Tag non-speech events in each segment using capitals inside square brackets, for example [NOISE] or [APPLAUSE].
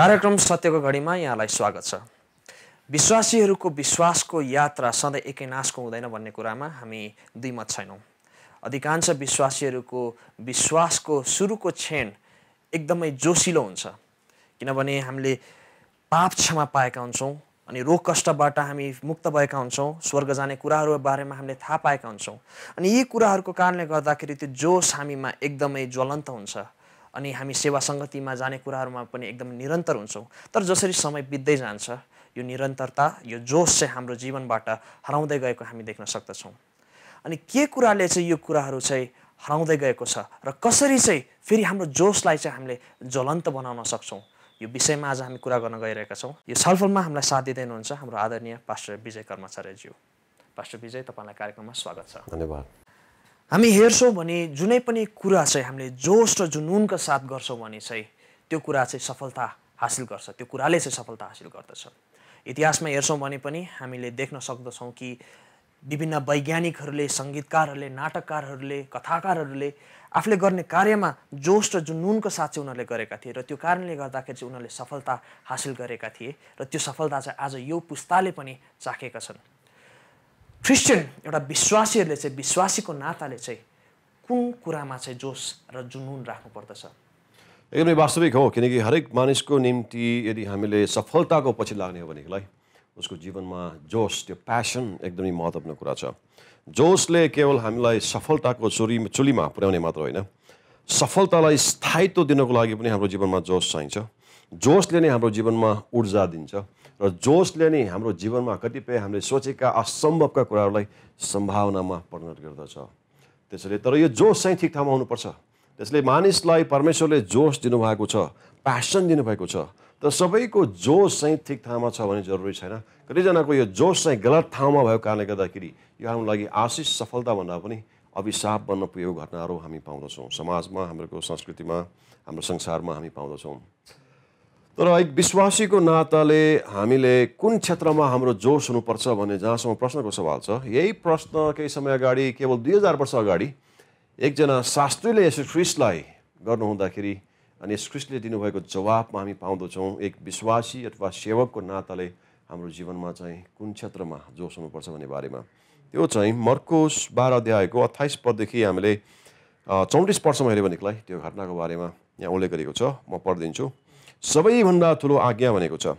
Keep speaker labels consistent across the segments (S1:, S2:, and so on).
S1: कार्यक्रम सत्यको घडीमा यहाँलाई स्वागत छ विश्वासीहरूको विश्वासको यात्रा सधैँ एकैनाशको हुँदैन भन्ने कुरामा हामी दुईमत मत छैनौँ अधिकांश विश्वासीहरूको विश्वासको सुरुको क्षण एकदमै जोसिलो हुन्छ किनभने हामीले पाप क्षमा पाएका हुन्छौँ अनि रोग कष्टबाट हामी मुक्त भएका हुन्छौँ स्वर्ग जाने कुराहरू बारेमा हामीले थाहा पाएका हुन्छौँ अनि यी कुराहरूको कारणले गर्दाखेरि त्यो जोस हामीमा एकदमै ज्वलन्त हुन्छ अनि हामी सेवा सङ्गतिमा जाने कुराहरूमा पनि एकदम निरन्तर हुन्छौँ तर जसरी समय बित्दै जान्छ यो निरन्तरता यो जोस चाहिँ हाम्रो जीवनबाट हराउँदै गएको हामी देख्न सक्दछौँ अनि के कुराले चाहिँ यो कुराहरू चाहिँ हराउँदै गएको छ र कसरी चाहिँ फेरि हाम्रो जोसलाई चाहिँ हामीले ज्वलन्त बनाउन सक्छौँ यो विषयमा आज हामी कुरा गर्न गइरहेका छौँ यो छलफलमा हामीलाई साथ दिँदै हुनुहुन्छ हाम्रो आदरणीय पास्टर विजय कर्माचार्यज्यू पास्टर विजय तपाईँलाई कार्यक्रममा स्वागत छ धन्यवाद हामी हेर्छौँ भने जुनै पनि कुरा चाहिँ हामीले जोस र जुनुनका साथ गर्छौँ भने चाहिँ त्यो कुरा चाहिँ सफलता हासिल गर्छ त्यो कुराले चाहिँ सफलता हासिल गर्दछ इतिहासमा हेर्छौँ भने पनि हामीले देख्न सक्दछौँ कि विभिन्न वैज्ञानिकहरूले सङ्गीतकारहरूले नाटककारहरूले कथाकारहरूले आफूले गर्ने कार्यमा जोस र जुनुनको साथ चाहिँ उनीहरूले गरेका थिए र त्यो कारणले गर्दाखेरि चाहिँ उनीहरूले सफलता हासिल गरेका थिए र त्यो सफलता चाहिँ आज यो पुस्ताले पनि चाखेका छन् क्रिस्चियन एउटा विश्वासीहरूले चाहिँ विश्वासीको नाताले चाहिँ कुन कुरामा चाहिँ जोस र जुनुन राख्नुपर्दछ
S2: एकदमै वास्तविक हो किनकि हरेक मानिसको निम्ति यदि हामीले सफलताको पछि लाग्ने हो भनेदेखिलाई उसको जीवनमा जोस त्यो प्यासन एकदमै महत्त्वपूर्ण कुरा छ जोसले केवल हामीलाई सफलताको चुरी चुलीमा पुर्याउने मात्र होइन सफलतालाई स्थायित्व दिनको लागि पनि हाम्रो जीवनमा जोस चाहिन्छ जोसले नै हाम्रो जीवनमा ऊर्जा दिन्छ र जोसले नै हाम्रो जीवनमा कतिपय हामीले सोचेका असम्भवका कुराहरूलाई सम्भावनामा परिणत गर्दछ त्यसैले तर यो जोस चाहिँ ठिक ठाउँमा हुनुपर्छ त्यसले मानिसलाई परमेश्वरले जोस दिनुभएको छ प्यासन दिनुभएको छ तर सबैको जोस चाहिँ ठिक ठाउँमा छ भने जरुरी छैन कतिजनाको यो जोस चाहिँ गलत ठाउँमा भएको कारणले गर्दाखेरि यो हाम्रो लागि आशिष सफलताभन्दा पनि अभिशाप बन्न पुगेको घटनाहरू हामी पाउँदछौँ समाजमा हाम्रो संस्कृतिमा हाम्रो संसारमा हामी पाउँदछौँ तर एक विश्वासीको नाताले हामीले कुन क्षेत्रमा हाम्रो जोस हुनुपर्छ भन्ने जहाँसम्म प्रश्नको सवाल छ यही प्रश्न केही समय अगाडि केवल दुई हजार वर्ष अगाडि एकजना शास्त्रीले यस क्रिस्टलाई गर्नुहुँदाखेरि अनि यस क्रिस्टले दिनुभएको जवाबमा हामी पाउँदछौँ एक विश्वासी अथवा सेवकको नाताले हाम्रो जीवनमा चाहिँ कुन क्षेत्रमा जोस हुनुपर्छ भन्ने बारेमा त्यो चाहिँ मर्कोस बाह्र अध्यायको अट्ठाइस पददेखि हामीले चौतिस पदसम्म हेऱ्यो भनेदेखिलाई त्यो घटनाको बारेमा यहाँ उल्लेख गरेको छ म पढिदिन्छु सबैभन्दा ठुलो आज्ञा भनेको छ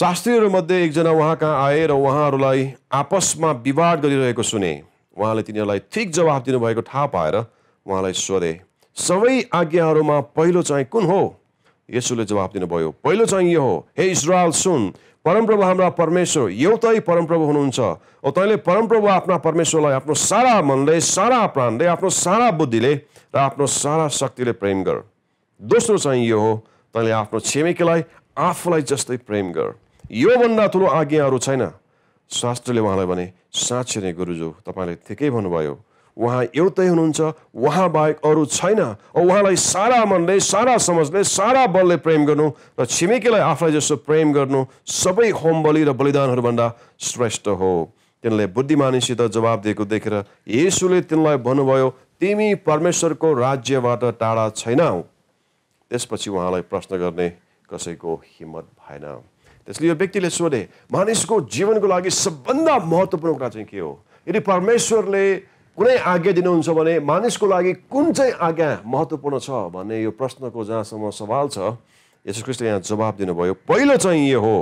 S2: शास्त्रीहरूमध्ये एकजना उहाँ कहाँ आए र उहाँहरूलाई आपसमा विवाद गरिरहेको सुने उहाँले तिनीहरूलाई ठिक जवाब दिनुभएको थाहा पाएर उहाँलाई सोधे सबै आज्ञाहरूमा पहिलो चाहिँ कुन हो यसोले जवाब दिनुभयो पहिलो चाहिँ यो हो हे इसरायल सुन परमप्रभु हाम्रा परमेश्वर एउटै परमप्रभु हुनुहुन्छ ओ तैँले परमप्रभु आफ्ना परमेश्वरलाई आफ्नो सारा मनले सारा प्राणले आफ्नो सारा बुद्धिले र आफ्नो सारा शक्तिले प्रेम गर दोस्रो चाहिँ यो हो तैँले आफ्नो छिमेकीलाई आफूलाई जस्तै प्रेम गर योभन्दा ठुलो आज्ञाहरू छैन शास्त्रले उहाँलाई भने साँच्ची नै गुरुजो तपाईँले ठिकै भन्नुभयो उहाँ एउटै हुनुहुन्छ उहाँ बाहेक अरू छैन उहाँलाई सारा मनले सारा समाजले सारा बलले प्रेम गर्नु र छिमेकीलाई आफूलाई जस्तो प्रेम गर्नु सबै होम बलि र बलिदानहरूभन्दा श्रेष्ठ हो तिनले बुद्धिमानीसित जवाब दिएको देखेर येसुले तिनलाई भन्नुभयो तिमी परमेश्वरको राज्यबाट टाढा छैनौ त्यसपछि उहाँलाई प्रश्न गर्ने कसैको हिम्मत भएन त्यसले यो व्यक्तिले सोधे मानिसको जीवनको लागि सबभन्दा महत्त्वपूर्ण कुरा चाहिँ के हो यदि परमेश्वरले कुनै आज्ञा दिनुहुन्छ भने मानिसको लागि कुन चाहिँ आज्ञा महत्त्वपूर्ण छ भन्ने यो प्रश्नको जहाँसम्म सवाल छ यसो कृष्ण यहाँ जवाब दिनुभयो पहिलो चाहिँ यो हो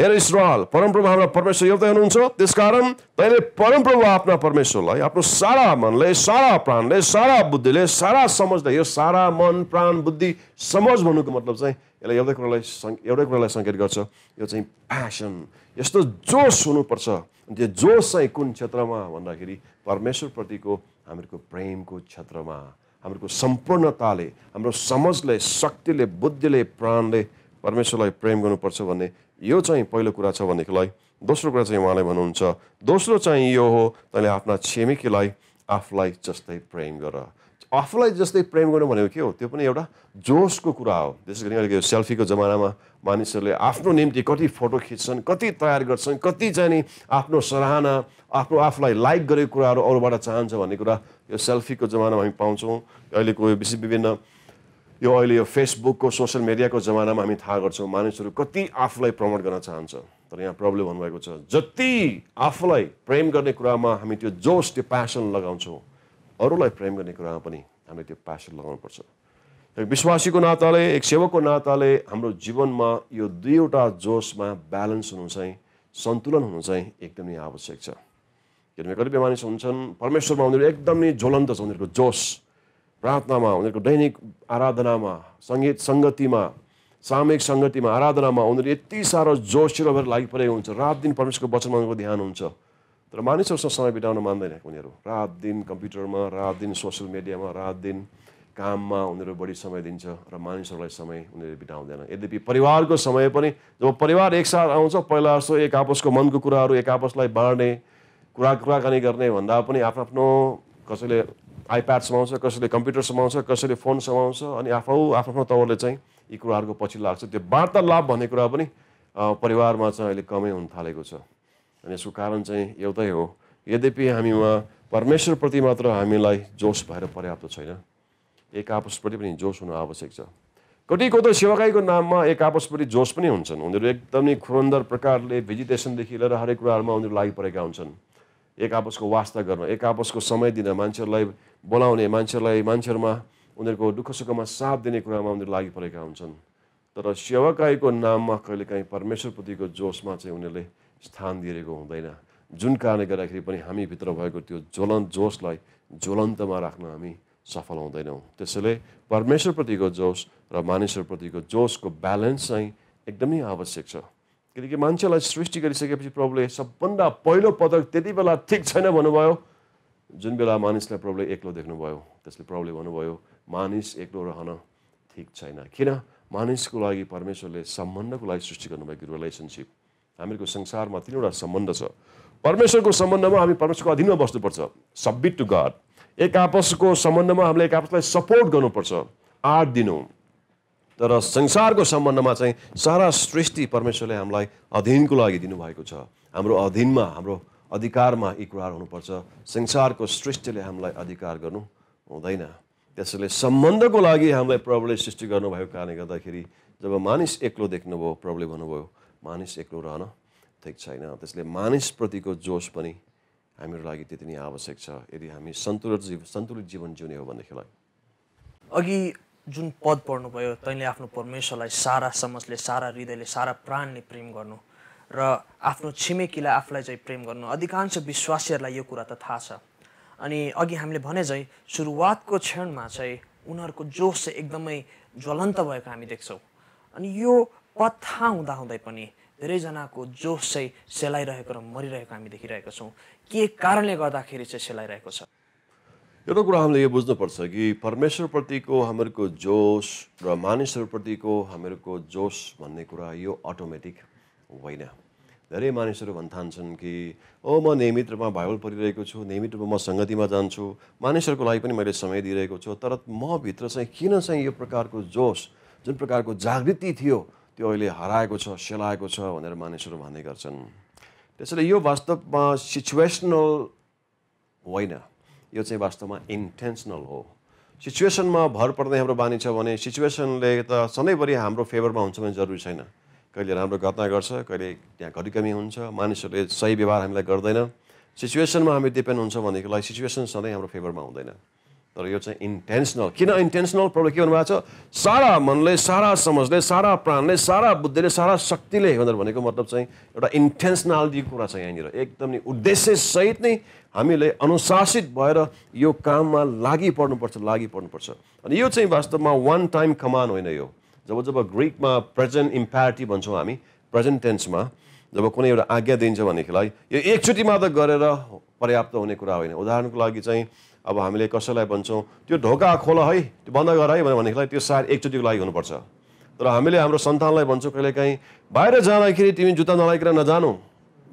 S2: हेर इसरायल परमप्रभु हाम्रा परमेश्वर एउटै हुनुहुन्छ त्यसकारण तैँले परमप्रभु आफ्ना परमेश्वरलाई आफ्नो सारा मनले सारा प्राणले सारा बुद्धिले सारा समझले यो सारा मन प्राण बुद्धि समझ भन्नुको मतलब चाहिँ यसले एउटै कुरालाई एउटै कुरालाई सङ्केत गर्छ यो चाहिँ प्यासन यस्तो जोस हुनुपर्छ त्यो जोस चाहिँ कुन क्षेत्रमा भन्दाखेरि परमेश्वरप्रतिको हामीहरूको प्रेमको क्षेत्रमा हाम्रो सम्पूर्णताले हाम्रो समझले शक्तिले बुद्धिले प्राणले परमेश्वरलाई प्रेम गर्नुपर्छ भन्ने यो चाहिँ पहिलो कुरा छ भनेदेखिलाई दोस्रो कुरा चाहिँ उहाँले भन्नुहुन्छ दोस्रो चाहिँ यो हो तैँले आफ्ना छिमेकीलाई आफूलाई जस्तै प्रेम गर आफूलाई जस्तै प्रेम गर्नु भनेको के हो त्यो पनि एउटा जोसको कुरा हो त्यसै गरी अहिलेको सेल्फीको जमानामा मानिसहरूले आफ्नो निम्ति कति फोटो खिच्छन् कति तयार गर्छन् कति चाहिँ आफ्नो सराहना आफ्नो आफूलाई लाइक गरेको कुराहरू अरूबाट चाहन्छ भन्ने कुरा यो सेल्फीको जमानामा हामी पाउँछौँ अहिलेको विशेष विभिन्न यो अहिले यो फेसबुकको सोसियल मिडियाको जमानामा हामी थाहा गर्छौँ मानिसहरू कति आफूलाई प्रमोट गर्न चाहन्छ तर यहाँ प्रब्लम भन्नुभएको छ जति आफूलाई प्रेम गर्ने कुरामा हामी त्यो जोस त्यो प्यासन लगाउँछौँ अरूलाई प्रेम गर्ने कुरामा पनि हामीले त्यो प्यासन लगाउनुपर्छ एक विश्वासीको नाताले एक सेवकको नाताले हाम्रो जीवनमा यो दुईवटा जोसमा ब्यालेन्स हुनु चाहिँ सन्तुलन हुनु चाहिँ एकदमै आवश्यक छ किनभने कतिपय मानिस हुन्छन् परमेश्वरमा उनीहरू एकदमै ज्वलन्त छ उनीहरूको जोस प्रार्थनामा उनीहरूको दैनिक आराधनामा सङ्गीत सङ्गतिमा सामूहिक सङ्गतिमा आराधनामा उनीहरू यति साह्रो जोसिलो भएर लागि परेको हुन्छ रात दिन परमेश्वरको वचनमा उनीहरूको ध्यान हुन्छ तर मानिसहरूसँग समय बिताउन मान्दैन उनीहरू रात दिन कम्प्युटरमा रात दिन सोसियल मिडियामा रात दिन काममा उनीहरू बढी समय दिन्छ र मानिसहरूलाई समय उनीहरू बिताउँदैन यद्यपि परिवारको समय पनि जब परिवार एकसाथ आउँछ पहिला जस्तो एक आपसको मनको कुराहरू एक आपसलाई बाँड्ने कुरा कुराकानी गर्ने भन्दा पनि आफ्नो आफ्नो कसैले आइप्याड समाउँछ कसैले कम्प्युटर समाउँछ कसैले फोन समाउँछ अनि आफू आफ्नो तौरले चाहिँ यी कुराहरूको पछि लाग्छ त्यो वार्तालाप भन्ने कुरा पनि परिवारमा चाहिँ अहिले कमै हुन थालेको छ अनि यसको कारण चाहिँ एउटै हो यद्यपि हामी हामीमा परमेश्वरप्रति मात्र हामीलाई जोस भएर पर्याप्त छैन एक आपसप्रति पनि जोस हुनु आवश्यक छ कति कतै सेवाकाईको नाममा एक आपसप्रति जोस पनि हुन्छन् उनीहरू एकदमै खुरन्दर प्रकारले भेजिटेसनदेखि लिएर हरेक कुराहरूमा उनीहरू लागिपरेका हुन्छन् एक आपसको वास्ता गर्न एक आपसको समय दिन मान्छेहरूलाई बोलाउने मान्छेलाई मान्छेहरूमा उनीहरूको दुःख सुखमा साथ दिने कुरामा उनीहरू लागिपरेका हुन्छन् तर सेवाकाईको नाममा कहिलेकाहीँ परमेश्वरप्रतिको जोसमा चाहिँ उनीहरूले स्थान दिएको हुँदैन जुन कारणले गर्दाखेरि पनि हामीभित्र भएको त्यो ज्वलन जोसलाई ज्वलन्तमा राख्न हामी सफल हुँदैनौँ त्यसैले परमेश्वरप्रतिको जोस र मानिसहरूप्रतिको जोसको ब्यालेन्स चाहिँ एकदमै आवश्यक छ किनकि मान्छेलाई सृष्टि गरिसकेपछि प्रभुले सबभन्दा पहिलो पदक त्यति बेला ठिक छैन भन्नुभयो जुन बेला मानिसलाई प्रभुले एक्लो देख्नुभयो त्यसले प्रभुले भन्नुभयो मानिस एक्लो रहन ठिक छैन किन मानिसको लागि परमेश्वरले सम्बन्धको लागि सृष्टि गर्नुभएको रिलेसनसिप हामीहरूको संसारमा तिनवटा सम्बन्ध छ परमेश्वरको सम्बन्धमा हामी परमेश्वरको अधीनमा बस्नुपर्छ सब्बिट टु गड एक आपसको सम्बन्धमा हामीले एक आपसलाई सपोर्ट गर्नुपर्छ आर्ट दिनु तर संसारको सम्बन्धमा चाहिँ सारा सृष्टि परमेश्वरले हामीलाई अधीनको लागि दिनुभएको छ हाम्रो अधीनमा हाम्रो अधिकारमा यी कुराहरू हुनुपर्छ संसारको सृष्टिले हामीलाई अधिकार गर्नु हुँदैन त्यसैले सम्बन्धको लागि हामीलाई प्रभुले सृष्टि गर्नुभएको कारणले गर्दाखेरि जब मानिस एक्लो देख्नुभयो प्रब्लम भन्नुभयो मानिस एक्लो रहन ठिक छैन त्यसले मानिसप्रतिको जोस पनि हामीहरू लागि त्यति नै आवश्यक छ यदि हामी सन्तुलित जीव सन्तुलित जीवन जिउने हो भनेदेखिलाई
S1: अघि जुन पद पढ्नुभयो तैँले आफ्नो परमेश्वरलाई सारा समाजले सारा हृदयले सारा प्राणले प्रेम गर्नु र आफ्नो छिमेकीलाई आफूलाई चाहिँ प्रेम गर्नु अधिकांश विश्वासीहरूलाई यो कुरा त थाहा छ अनि अघि हामीले भने चाहिँ सुरुवातको क्षणमा चाहिँ उनीहरूको जोस चाहिँ एकदमै ज्वलन्त भएको हामी देख्छौँ अनि यो पद थाहा हुँदाहुँदै पनि धेरैजनाको जोस चाहिँ सेलाइरहेको र मरिरहेको हामी देखिरहेको छौँ के कारणले गर्दाखेरि चाहिँ सेलाइरहेको छ
S2: एउटा कुरा हामीले यो बुझ्नुपर्छ कि परमेश्वरप्रतिको हामीहरूको जोस र मानिसहरूप्रतिको हामीहरूको जोस भन्ने कुरा यो अटोमेटिक होइन धेरै मानिसहरू भन्न कि ओ म नियमित रूपमा भाइबल पढिरहेको छु नियमित रूपमा म सङ्गतिमा जान्छु मानिसहरूको लागि पनि मैले समय दिइरहेको छु तर मभित्र चाहिँ किन चाहिँ यो प्रकारको जोस जुन प्रकारको जागृति थियो त्यो अहिले हराएको छ सेलाएको छ भनेर मानिसहरू भन्ने गर्छन् त्यसैले यो वास्तवमा सिचुएसनल होइन यो चाहिँ वास्तवमा इन्टेन्सनल हो सिचुएसनमा भर पर्ने हाम्रो बानी छ भने सिचुएसनले त सधैँभरि हाम्रो फेभरमा हुन्छ भने जरुरी छैन कहिले राम्रो घटना गर्छ कहिले त्यहाँ घरि कमी हुन्छ मानिसहरूले सही व्यवहार हामीलाई गर्दैन सिचुएसनमा हामी डिपेन्ड हुन्छ भनेदेखिलाई सिचुएसन सधैँ हाम्रो फेभरमा हुँदैन तर यो चाहिँ इन्टेन्सनल किन इन्टेन्सनल प्रब्लम के भन्नुभएको छ सारा मनले सारा समझले सारा प्राणले सारा बुद्धिले सारा शक्तिले भनेर भनेको मतलब चाहिँ एउटा इन्टेन्सनालिटीको कुरा छ यहाँनिर एकदमै उद्देश्यसहित नै हामीले अनुशासित भएर यो काममा लागि पर्नुपर्छ लागि पर्नुपर्छ अनि यो चाहिँ वास्तवमा वान टाइम कमान होइन यो जब जब ग्रिकमा प्रेजेन्ट इम्प्यारिटिभ भन्छौँ हामी प्रेजेन्ट टेन्समा जब कुनै एउटा आज्ञा दिन्छ भनेदेखिलाई यो एकचोटि मात्र गरेर पर्याप्त हुने कुरा होइन उदाहरणको लागि चाहिँ अब हामीले कसैलाई भन्छौँ त्यो ढोका खोल है त्यो बन्द गर है भनेदेखिलाई त्यो सायद एकचोटिको लागि हुनुपर्छ तर हामीले हाम्रो सन्तानलाई भन्छौँ कहिलेकाहीँ बाहिर जाँदाखेरि तिमी जुत्ता नलाइकन नजानु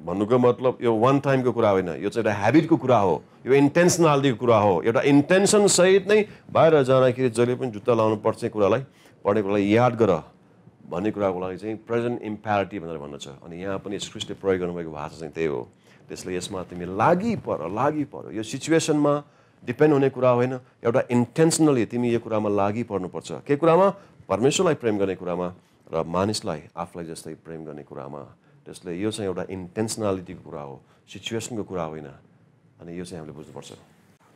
S2: भन्नुको मतलब यो वान टाइमको कुरा होइन यो चाहिँ एउटा हेबिटको कुरा हो यो इन्टेन्सनालिटीको कुरा हो एउटा इन्टेन्सनसहित नै बाहिर जाँदाखेरि जहिले पनि जुत्ता लाउनुपर्ने कुरालाई पढेको लागि याद गर भन्ने कुराको लागि चाहिँ प्रेजेन्ट इम्प्यारिटी भनेर छ अनि यहाँ पनि श्रीष्टले प्रयोग गर्नुभएको भाषा चाहिँ त्यही हो त्यसले यसमा तिमी लागि पर लागि पर यो सिचुएसनमा डिपेन्ड हुने कुरा होइन एउटा इन्टेन्सनली तिमी यो कुरामा लागि पर्नुपर्छ के कुरामा परमेश्वरलाई प्रेम गर्ने कुरामा र मानिसलाई आफूलाई जस्तै प्रेम गर्ने कुरामा त्यसले यो चाहिँ एउटा इन्टेन्सनालिटीको कुरा हो सिचुएसनको कुरा होइन अनि यो चाहिँ हामीले बुझ्नुपर्छ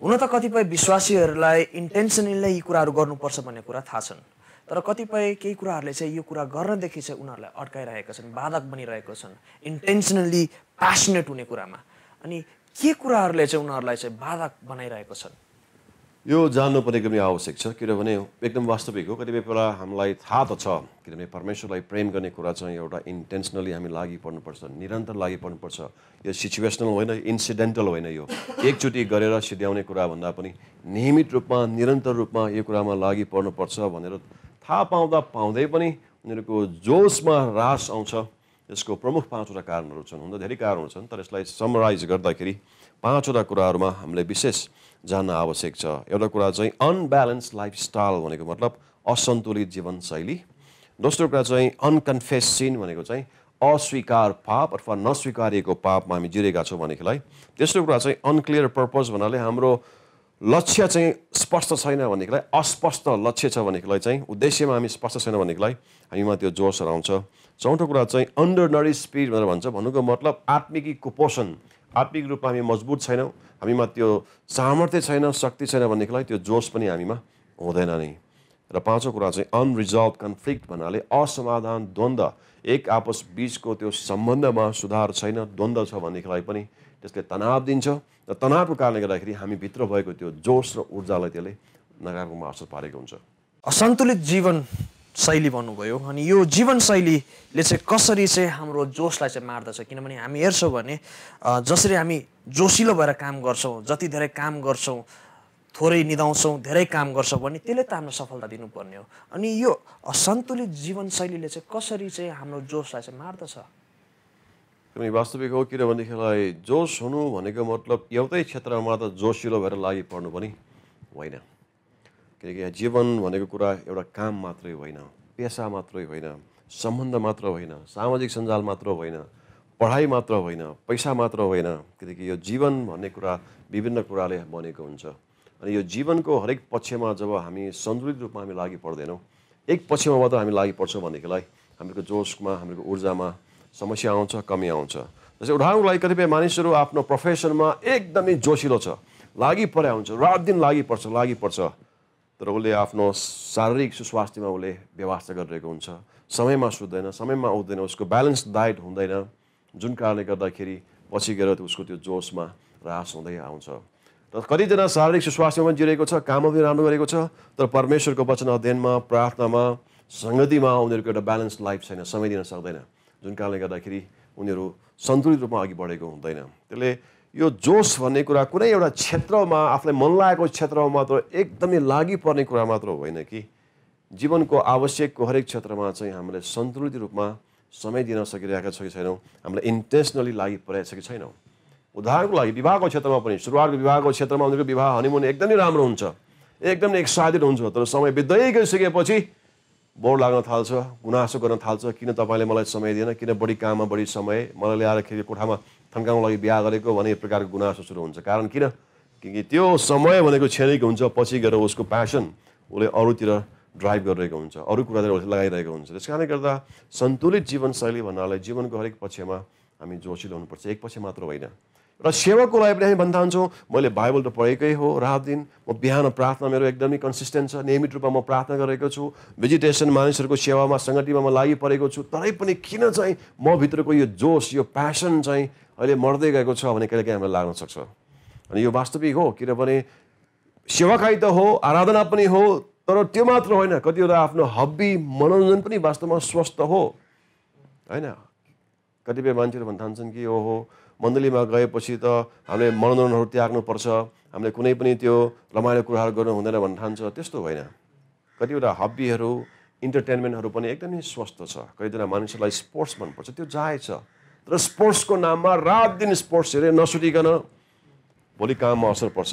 S2: हुन त
S1: कतिपय विश्वासीहरूलाई इन्टेन्सनली यी कुराहरू गर्नुपर्छ भन्ने कुरा थाहा छन् तर कतिपय केही कुराहरूले चाहिँ यो कुरा गर्नदेखि चाहिँ उनीहरूलाई अड्काइरहेका छन् बाधक बनिरहेको छन् इन्टेन्सनल्ली प्यासनेट हुने कुरामा अनि के कुराहरूले चाहिँ उनीहरूलाई चाहिँ बाधक बनाइरहेको छन्
S2: यो जान्नु पनि एकदमै आवश्यक छ किनभने एकदम वास्तविक हो कतिपय कुरा हामीलाई थाहा त छ किनभने परमेश्वरलाई प्रेम गर्ने कुरा चाहिँ एउटा इन्टेन्सनली हामी लागि पर्नुपर्छ निरन्तर लागि पर्नुपर्छ यो सिचुएसनल होइन इन्सिडेन्टल होइन यो एकचोटि गरेर सिध्याउने कुरा भन्दा पनि नियमित रूपमा निरन्तर रूपमा यो कुरामा लागि पर्नुपर्छ भनेर थाहा पाउँदा पाउँदै पनि उनीहरूको जोसमा रास आउँछ यसको प्रमुख पाँचवटा कारणहरू छन् हुन त धेरै कारणहरू छन् तर यसलाई समराइज गर्दाखेरि पाँचवटा कुराहरूमा हामीले विशेष जान्न आवश्यक छ एउटा कुरा चाहिँ अनब्यालेन्स लाइफस्टाइल भनेको मतलब असन्तुलित जीवनशैली दोस्रो कुरा चाहिँ अनकन्फेस सिन भनेको चाहिँ अस्वीकार पाप अथवा नस्वीकारिएको पापमा हामी जिरेका छौँ भनेदेखिलाई तेस्रो कुरा चाहिँ अनक्लियर पर्पज भन्नाले हाम्रो लक्ष्य चाहिँ स्पष्ट छैन भनेदेखिलाई अस्पष्ट लक्ष्य छ भनेदेखिलाई चाहिँ उद्देश्यमा हामी स्पष्ट छैन भनेदेखिलाई हामीमा त्यो जोसहरू आउँछ चौथो कुरा चाहिँ अन्डर नरिस स्पिड भनेर भन्छ भन्नुको मतलब आत्मिकी कुपोषण आत्मिक रूपमा हामी मजबुत छैनौँ हामीमा त्यो सामर्थ्य छैन शक्ति छैन भनेदेखिलाई त्यो जोस पनि हामीमा हुँदैन नै र पाँचौँ कुरा चाहिँ अनरिजल्भ कन्फ्लिक्ट भन्नाले असमाधान द्वन्द्व एक आपस बिचको त्यो सम्बन्धमा सुधार छैन द्वन्द्व छ भनेदेखिलाई पनि त्यसले तनाव दिन्छ र तनावको कारणले गर्दाखेरि हामीभित्र भएको त्यो जोस र ऊर्जालाई त्यसले नकारात्मकमा असर पारेको हुन्छ
S1: असन्तुलित जीवन शैली भन्नुभयो अनि यो जीवनशैलीले चाहिँ कसरी चाहिँ हाम्रो जोसलाई चाहिँ मार्दछ किनभने हामी हेर्छौँ भने जसरी हामी जोसिलो भएर काम गर्छौँ जति धेरै काम गर्छौँ थोरै निधाउँछौँ धेरै काम गर्छौँ भने त्यसले त हाम्रो सफलता दिनुपर्ने हो अनि यो असन्तुलित जीवनशैलीले चाहिँ कसरी चाहिँ हाम्रो जोसलाई चाहिँ मार्दछ
S2: किनभने वास्तविक हो किनभनेदेखिलाई जोस हुनु भनेको मतलब एउटै क्षेत्रमा त जोसिलो भएर लागि पर्नु पनि होइन किनकि जीवन भनेको कुरा एउटा काम मात्रै होइन पेसा मात्रै होइन सम्बन्ध मात्र होइन सामाजिक सञ्जाल मात्र होइन पढाइ मात्र होइन पैसा मात्र होइन किनकि यो जीवन भन्ने कुरा विभिन्न कुराले बनेको हुन्छ अनि यो जीवनको हरेक पक्षमा जब हामी सन्तुलित रूपमा हामी लागि पर्दैनौँ एक पक्षमा मात्र हामी लागि पर्छौँ भनेदेखिलाई हामीहरूको जोसमा हामीहरूको ऊर्जामा समस्या आउँछ कमी आउँछ जस्तै उदाहरणलाई कतिपय मानिसहरू आफ्नो प्रोफेसनमा एकदमै जोसिलो छ लागि परे हुन्छ रात दिन लागि पर्छ लागि पर्छ तर उसले आफ्नो शारीरिक सुस्वास्थ्यमा उसले व्यवस्था गरिरहेको हुन्छ समयमा सुत्दैन समयमा उठ्दैन उसको ब्यालेन्स डाइट हुँदैन जुन कारणले गर्दाखेरि पछि गएर उसको त्यो जोसमा रास हुँदै आउँछ र कतिजना शारीरिक सुस्वास्थ्यमा पनि जिरहेको छ काममा पनि राम्रो गरेको छ तर परमेश्वरको वचन अध्ययनमा प्रार्थनामा सङ्गतिमा उनीहरूको एउटा ब्यालेन्स लाइफ छैन समय दिन सक्दैन जुन कारणले गर्दाखेरि उनीहरू सन्तुलित रूपमा अघि बढेको हुँदैन त्यसले यो जोस भन्ने कुरा कुनै एउटा क्षेत्रमा आफूलाई मन लागेको क्षेत्रमा मात्र एकदमै लागि पर्ने कुरा मात्र होइन कि जीवनको आवश्यकको हरेक क्षेत्रमा चाहिँ हामीले सन्तुलित रूपमा समय दिन सकिरहेका छ कि छैनौँ हामीलाई इन्टेन्सनली लागि परेको छ कि छैनौँ उदाहरणको लागि विवाहको क्षेत्रमा पनि सुरुवातको विवाहको क्षेत्रमा उनीहरूको विवाह हनिमुन एकदमै राम्रो हुन्छ एकदमै एक्साइटेड हुन्छ तर समय बित्दै गइसकेपछि बोर लाग्न थाल्छ गुनासो गर्न थाल्छ किन तपाईँले मलाई समय दिएन किन बढी काममा बढी समय मलाई ल्याएर कोठामा थन्काउनु लागि बिहा गरेको भने एक प्रकारको गुनासो सुरु हुन्छ कारण किन किनकि त्यो समय भनेको छेडेको हुन्छ पछि गएर उसको प्यासन उसले अरूतिर ड्राइभ गरिरहेको हुन्छ अरू कुरातिर उसले लगाइरहेको हुन्छ त्यस कारणले गर्दा सन्तुलित जीवनशैली भन्नाले जीवनको हरेक पक्षमा हामी जोसिलो हुनुपर्छ एक पक्ष मात्र होइन र सेवाको लागि पनि हामी भन्दान्छौँ मैले बाइबल त पढेकै हो रात दिन म बिहान प्रार्थना मेरो एकदमै कन्सिस्टेन्ट छ नियमित रूपमा म प्रार्थना गरेको छु भेजिटेसन मानिसहरूको सेवामा सङ्गतिमा म लागि परेको छु तरै पनि किन चाहिँ म भित्रको यो जोस यो प्यासन चाहिँ अहिले मर्दै गएको छ भने कहिले काहीँ हामीलाई लाग्न सक्छ अनि यो वास्तविक हो किनभने सेवाकाई त हो आराधना पनि हो तर त्यो मात्र होइन कतिवटा आफ्नो हब्बी मनोरञ्जन पनि वास्तवमा स्वस्थ हो होइन कतिपय मान्छेहरू भन्न कि ओहो मण्डलीमा गएपछि त हामीले मनोरञ्जनहरू त्याग्नुपर्छ हामीले कुनै पनि त्यो रमाइलो कुराहरू गर्नु हुँदैन भन्न ठान्छ त्यस्तो होइन कतिवटा हब्बीहरू इन्टरटेन्मेन्टहरू पनि एकदमै स्वस्थ छ कतिजना मानिसहरूलाई स्पोर्ट्स मनपर्छ त्यो जाय छ तर स्पोर्ट्सको नाममा रात दिन स्पोर्ट्स हेरे नसुटिकन भोलि काममा असर पर्छ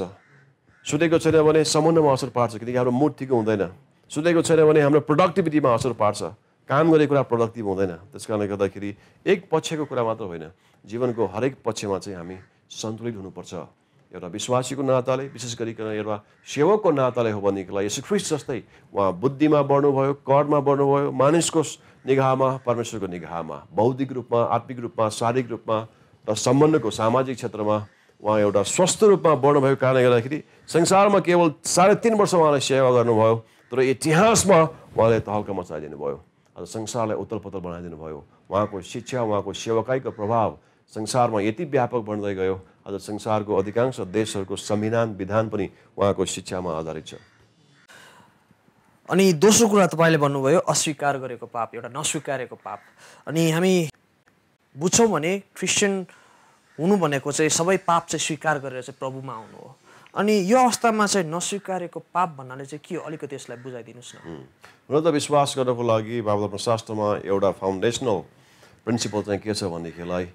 S2: सुतेको छैन भने सम्बन्धमा असर पार्छ किनकि हाम्रो मुड ठिक हुँदैन सुतेको छैन भने हाम्रो प्रोडक्टिभिटीमा असर पार्छ काम गर्ने कुरा प्रोडक्टिभ हुँदैन त्यस कारणले गर्दाखेरि एक पक्षको कुरा मात्र होइन जीवनको हरेक पक्षमा चाहिँ हामी सन्तुलित हुनुपर्छ एउटा विश्वासीको नाताले विशेष गरिकन एउटा सेवकको नाताले हो भनेदेखिलाई यसो ख्रिस्ट जस्तै उहाँ बुद्धिमा बढ्नुभयो कडमा बढ्नुभयो मानिसको निगाहमा परमेश्वरको निगाहमा बौद्धिक रूपमा आत्मिक रूपमा शारीरिक रूपमा र सम्बन्धको सामाजिक क्षेत्रमा उहाँ एउटा स्वस्थ रूपमा बढ्नुभएको कारणले गर्दाखेरि संसारमा केवल साढे तिन वर्ष उहाँले सेवा गर्नुभयो तर इतिहासमा उहाँले तहल्का मचाइदिनु भयो आज संसारलाई उतल पतल बनाइदिनु भयो उहाँको शिक्षा उहाँको सेवाकाईको प्रभाव संसारमा यति व्यापक बन्दै गयो आज संसारको अधिकांश देशहरूको संविधान विधान पनि उहाँको शिक्षामा आधारित छ अनि दोस्रो कुरा तपाईँले भन्नुभयो अस्वीकार
S1: गरेको पाप एउटा नस्वीकारेको पाप अनि हामी बुझ्छौँ भने क्रिस्चियन हुनु भनेको चाहिँ सबै पाप चाहिँ स्वीकार गरेर चाहिँ प्रभुमा आउनु हो अनि यो अवस्थामा चाहिँ नस्वीकारेको पाप भन्नाले चाहिँ के अलिकति यसलाई बुझाइदिनुहोस्
S2: न र त विश्वास गर्नको लागि बाबुल शास्त्रमा एउटा फाउन्डेसनल प्रिन्सिपल चाहिँ के छ भनेदेखिलाई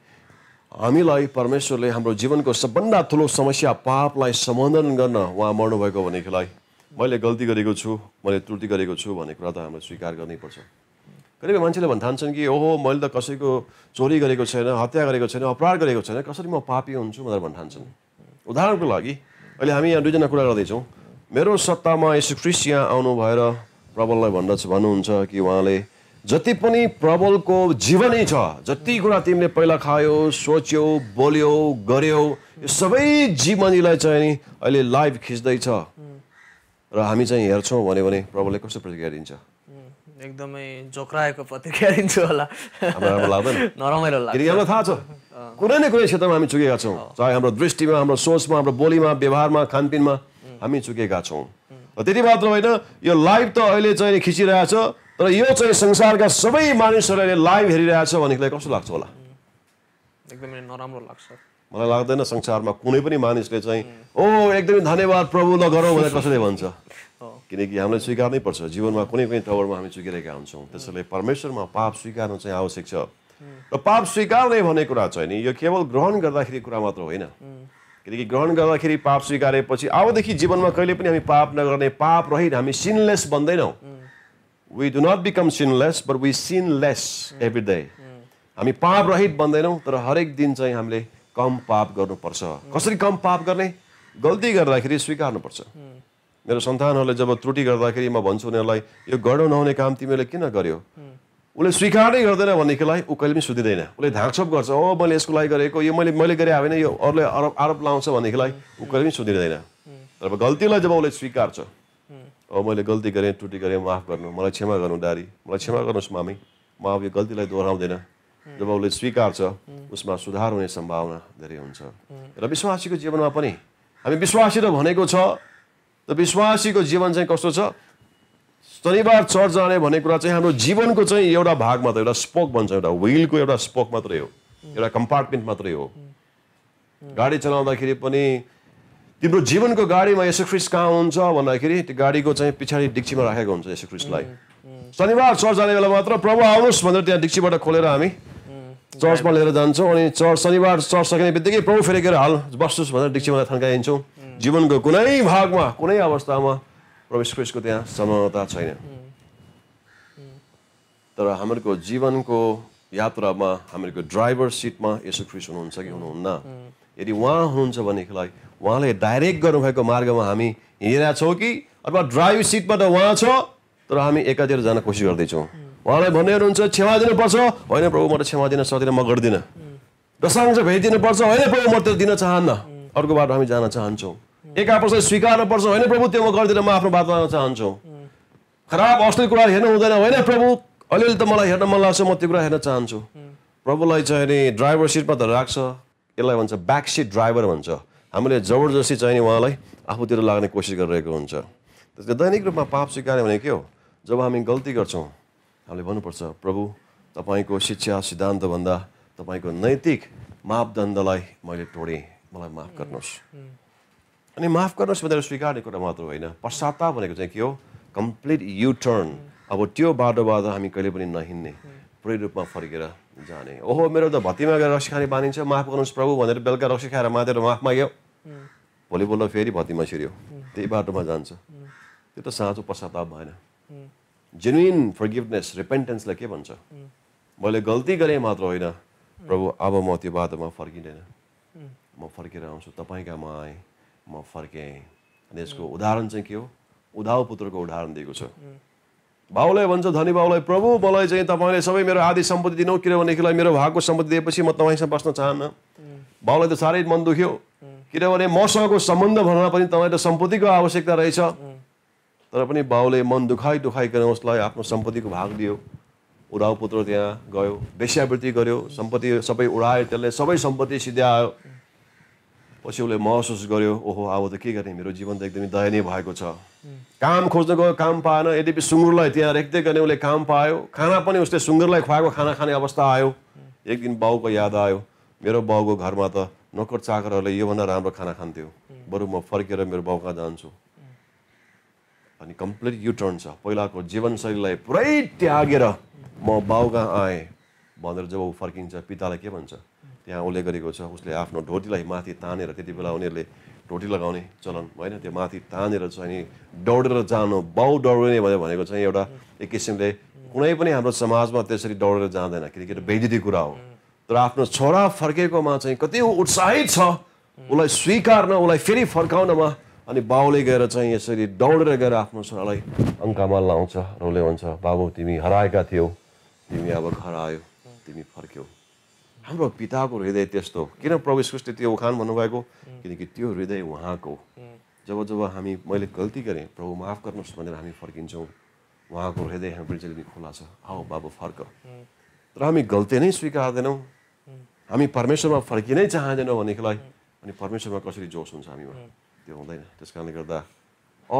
S2: हामीलाई परमेश्वरले हाम्रो जीवनको सबभन्दा ठुलो समस्या पापलाई समाधान गर्न उहाँ मर्नुभएको भनेदेखिलाई मैले गल्ती गरेको छु मैले त्रुटि गरेको छु भन्ने कुरा त हामीले स्वीकार गर्नैपर्छ कतिपय मान्छेले भन्न कि ओहो मैले त कसैको चोरी गरेको छैन हत्या गरेको छैन अपराध गरेको छैन कसरी म पापी हुन्छु भनेर भन्ठान्छन् उदाहरणको लागि अहिले हामी यहाँ दुईजना कुरा गर्दैछौँ मेरो सत्तामा यसो क्रिस यहाँ आउनु भएर प्रबललाई भन्दछ भन्नुहुन्छ कि उहाँले जति पनि प्रबलको जीवनै छ जति कुरा तिमीले पहिला खायो सोच्यौ बोल्यौ गर्यौ यो सबै जीवनीलाई चाहिँ नि अहिले लाइभ खिच्दैछ र हामी चाहिँ हेर्छौँ भन्यो भने प्रबलले कस्तो प्रतिक्रिया दिन्छ
S1: एकदमै जोक्राएको प्रतिक्रिया दिन्छु होला [LAUGHS] नरमाइलो लाग्छ थाहा छ
S2: कुनै न कुनै क्षेत्रमा हामी चुकेका छौँ चाहे हाम्रो दृष्टिमा हाम्रो सोचमा हाम्रो बोलीमा व्यवहारमा खानपिनमा हामी चुकेका छौँ र त्यति मात्र होइन यो लाइभ त अहिले चाहिँ खिचिरहेछ तर यो चाहिँ संसारका सबै मानिसहरू अहिले लाइभ हेरिरहेछ भनेदेखिलाई कस्तो लाग्छ होला
S1: एकदमै
S3: नराम्रो लाग्छ
S2: मलाई लाग्दैन संसारमा कुनै पनि मानिसले चाहिँ ओ एकदमै धन्यवाद प्रभु नगरौँ भनेर कसैले भन्छ किनकि हामीलाई स्वीकार्नै पर्छ जीवनमा कुनै पनि ठाउँमा हामी चुकिरहेका हुन्छौँ त्यसैले परमेश्वरमा पाप स्वीकार्नु चाहिँ आवश्यक छ र पाप स्वीकार्ने भन्ने कुरा चाहिँ नि यो केवल ग्रहण गर्दाखेरि कुरा मात्र होइन किनकि ग्रहण गर्दाखेरि पाप स्वीकारेपछि अबदेखि जीवनमा कहिले पनि हामी पाप नगर्ने पाप रहित हामी सिनलेस बन्दैनौँ we do not become sinless but we sinless every day पाप रहित बन्दैनौँ तर हरेक दिन चाहिँ हामीले कम पाप गर्नुपर्छ कसरी कम पाप गर्ने गल्ती गर्दाखेरि स्वीकार्नुपर्छ मेरो सन्तानहरूले जब त्रुटि गर्दाखेरि म भन्छु उनीहरूलाई यो गर्नु नहुने काम तिमीहरूले किन गर्यो उसले स्वीकार नै गर्दैन भनेदेखिलाई ऊ कहिले पनि सुधिँदैन उसले ढाकछोप गर्छ हो मैले यसको लागि गरेको यो मैले मैले गरेँ होइन यो अरूले आरोप आरोप लाउँछ भनेदेखिलाई ऊ कहिले पनि सुधिँदैन तर गल्तीलाई जब उसले स्वीकार्छ हो मैले गल्ती गरेँ टुटी गरेँ माफ गर्नु मलाई क्षमा गर्नु डारी मलाई क्षमा गर्नुहोस् मामी म अब यो गल्तीलाई दोहोऱ्याउँदैन जब उसले स्वीकार्छ उसमा सुधार हुने सम्भावना धेरै हुन्छ र विश्वासीको जीवनमा पनि हामी विश्वासी त भनेको छ त विश्वासीको जीवन चाहिँ कस्तो छ शनिबार चर्च जाने भन्ने कुरा चाहिँ हाम्रो जीवनको चाहिँ एउटा भाग मात्र एउटा स्पोक भन्छ एउटा विलको एउटा स्पोक मात्रै हो एउटा कम्पार्टमेन्ट मात्रै हो गाडी चलाउँदाखेरि पनि तिम्रो जीवनको गाडीमा यसोख्रिस कहाँ हुन्छ भन्दाखेरि त्यो गाडीको चाहिँ पछाडि डिक्चीमा राखेको हुन्छ यसोख्रिसलाई शनिबार चर्च जाने बेला मात्र प्रभु आउनुहोस् भनेर त्यहाँ डिक्चीबाट खोलेर हामी चर्चमा लिएर जान्छौँ अनि चर्च शनिबार चर्च सकिने बित्तिकै प्रभु फेरि हाल बस्नुहोस् भनेर डिक्चीमा थन्काइन्छौँ जीवनको कुनै भागमा कुनै अवस्थामा प्रवेश क्रिसको त्यहाँ समानता छैन तर हाम्रो जीवनको यात्रामा हाम्रो ड्राइभर सिटमा यसो क्रिस हुनुहुन्छ कि हुनुहुन्न यदि उहाँ हुनुहुन्छ भनेदेखिलाई उहाँले डाइरेक्ट गर्नुभएको मार्गमा हामी हिँडिरहेको छौँ कि अथवा ड्राइभ सिटमा त उहाँ छ तर हामी एकातिर जान कोसिस गर्दैछौँ उहाँलाई भन्ने हुनुहुन्छ क्षमा दिनुपर्छ होइन प्रभु म त क्षमा दिन सक्दिनँ म गर्दिनँ दशांश भेटिदिनुपर्छ होइन प्रभु म त्यो दिन चाहन्न अर्को बाटो हामी जान चाहन्छौँ एक आपसलाई स्वीकार्नुपर्छ होइन प्रभु त्यो म गर्दिनँ म आफ्नो बात मान्न चाहन्छु खराब अश्लील कुरा हेर्नु हुँदैन होइन प्रभु अलिअलि त मलाई हेर्न मन लाग्छ म त्यो कुरा हेर्न चाहन्छु प्रभुलाई चाहिँ नि ड्राइभर सिटमा त राख्छ यसलाई भन्छ ब्याक सिट ड्राइभर भन्छ हामीले जबरजस्ती चाहिने उहाँलाई आफूतिर लाग्ने कोसिस गरिरहेको हुन्छ त्यसले दैनिक रूपमा पाप स्वीकार्यो भने के हो जब हामी गल्ती गर्छौँ हामीले भन्नुपर्छ प्रभु तपाईँको शिक्षा सिद्धान्तभन्दा तपाईँको नैतिक मापदण्डलाई मैले तोडेँ मलाई माफ गर्नुहोस् अनि माफ गर्नुहोस् भनेर स्वीकार्ने कुरा मात्र होइन पश्चाताप भनेको चाहिँ के हो कम्प्लिट यु टर्न अब त्यो बाटो हामी कहिले पनि नहिँड्ने पुरै रूपमा फर्केर जाने ओहो मेरो त भत्तीमा गएर रक्सी खाने बानी छ माफ गर्नुहोस् प्रभु भनेर बेलुका रक्सी खाएर माथेर माफ माग्यो भोलि भोलिपल्ट फेरि भत्तीमा छिर्यो त्यही बाटोमा जान्छ त्यो त साँचो पश्चाताप भएन जेन्युन फर्गिभनेस रिपेन्टेन्सलाई के भन्छ मैले गल्ती गरेँ मात्र होइन प्रभु अब म त्यो बाटोमा फर्किँदैन म फर्केर आउँछु तपाईँकामा आएँ म फर्केँ अनि यसको उदाहरण चाहिँ के हो उधाउ पुत्रको उदाहरण दिएको छ बाउलाई भन्छ धनी बाउलाई प्रभु मलाई चाहिँ तपाईँले सबै मेरो आदि सम्पत्ति दिनु किनभनेदेखिलाई मेरो भागको सम्पत्ति दिएपछि म तपाईँसँग बस्न चाहन्न बाउलाई त साह्रै मन दुख्यो किनभने मसँगको सम्बन्ध भन्न पनि तपाईँ त सम्पत्तिको आवश्यकता रहेछ तर पनि बाउले मन दुखाइ दुखाइकन उसलाई आफ्नो सम्पत्तिको भाग दियो उडाउ पुत्र त्यहाँ गयो वेश्यावृत्ति गर्यो सम्पत्ति सबै उडायो त्यसले सबै सम्पत्ति सिध्यायो पछि उसले महसुस गर्यो ओहो अब त के गर्ने मेरो जीवन त एकदमै दयनीय भएको छ काम खोज्न गयो काम पाएन यद्यपि सुँगुरलाई त्यहाँ रेख्दै गर्ने उसले काम पायो खाना पनि उसले सुँगुरलाई खुवाएको खाना खाने अवस्था आयो एक दिन बाउको याद आयो मेरो बाउको घरमा त नोकर चाकरहरूले योभन्दा राम्रो खाना खान्थ्यो बरु म फर्केर मेरो बाउ कहाँ जान्छु अनि कम्प्लिट यु टर्न छ पहिलाको जीवनशैलीलाई पुरै त्यागेर म बाउ कहाँ आएँ भनेर जब ऊ फर्किन्छ पितालाई के भन्छ त्यहाँ उसले गरेको छ उसले आफ्नो ढोटीलाई माथि तानेर त्यति बेला उनीहरूले ढोटी लगाउने चलन होइन त्यो माथि तानेर चाहिँ नि दौडेर जानु बाउ दौडिने भनेको चाहिँ एउटा एक किसिमले कुनै पनि हाम्रो समाजमा त्यसरी दौडेर जाँदैन किनकि त्यो कुरा हो तर आफ्नो छोरा फर्केकोमा चाहिँ कति उत्साहित छ उसलाई स्वीकार्न उसलाई फेरि फर्काउनमा अनि बाउले गएर चाहिँ यसरी दौडेर गएर आफ्नो छोरालाई अङ्कामा लाउँछ र उसले भन्छ बाबु तिमी हराएका थियौ तिमी अब घर आयो तिमी फर्क्यौ हाम्रो पिताको हृदय त्यस्तो किन प्रभु सृष्टि त्यो उखान भन्नुभएको किनकि त्यो हृदय उहाँको जब जब हामी मैले गल्ती गरेँ प्रभु माफ गर्नुहोस् भनेर हामी फर्किन्छौँ उहाँको हृदय हाम्रो जहिले खुला छ आओ बाबु फर्क तर हामी गल्ती नै स्वीकार्दैनौँ हामी परमेश्वरमा फर्किनै चाहँदैनौँ भनेदेखिलाई अनि परमेश्वरमा कसरी जोस हुन्छ हामीमा त्यो हुँदैन त्यस कारणले गर्दा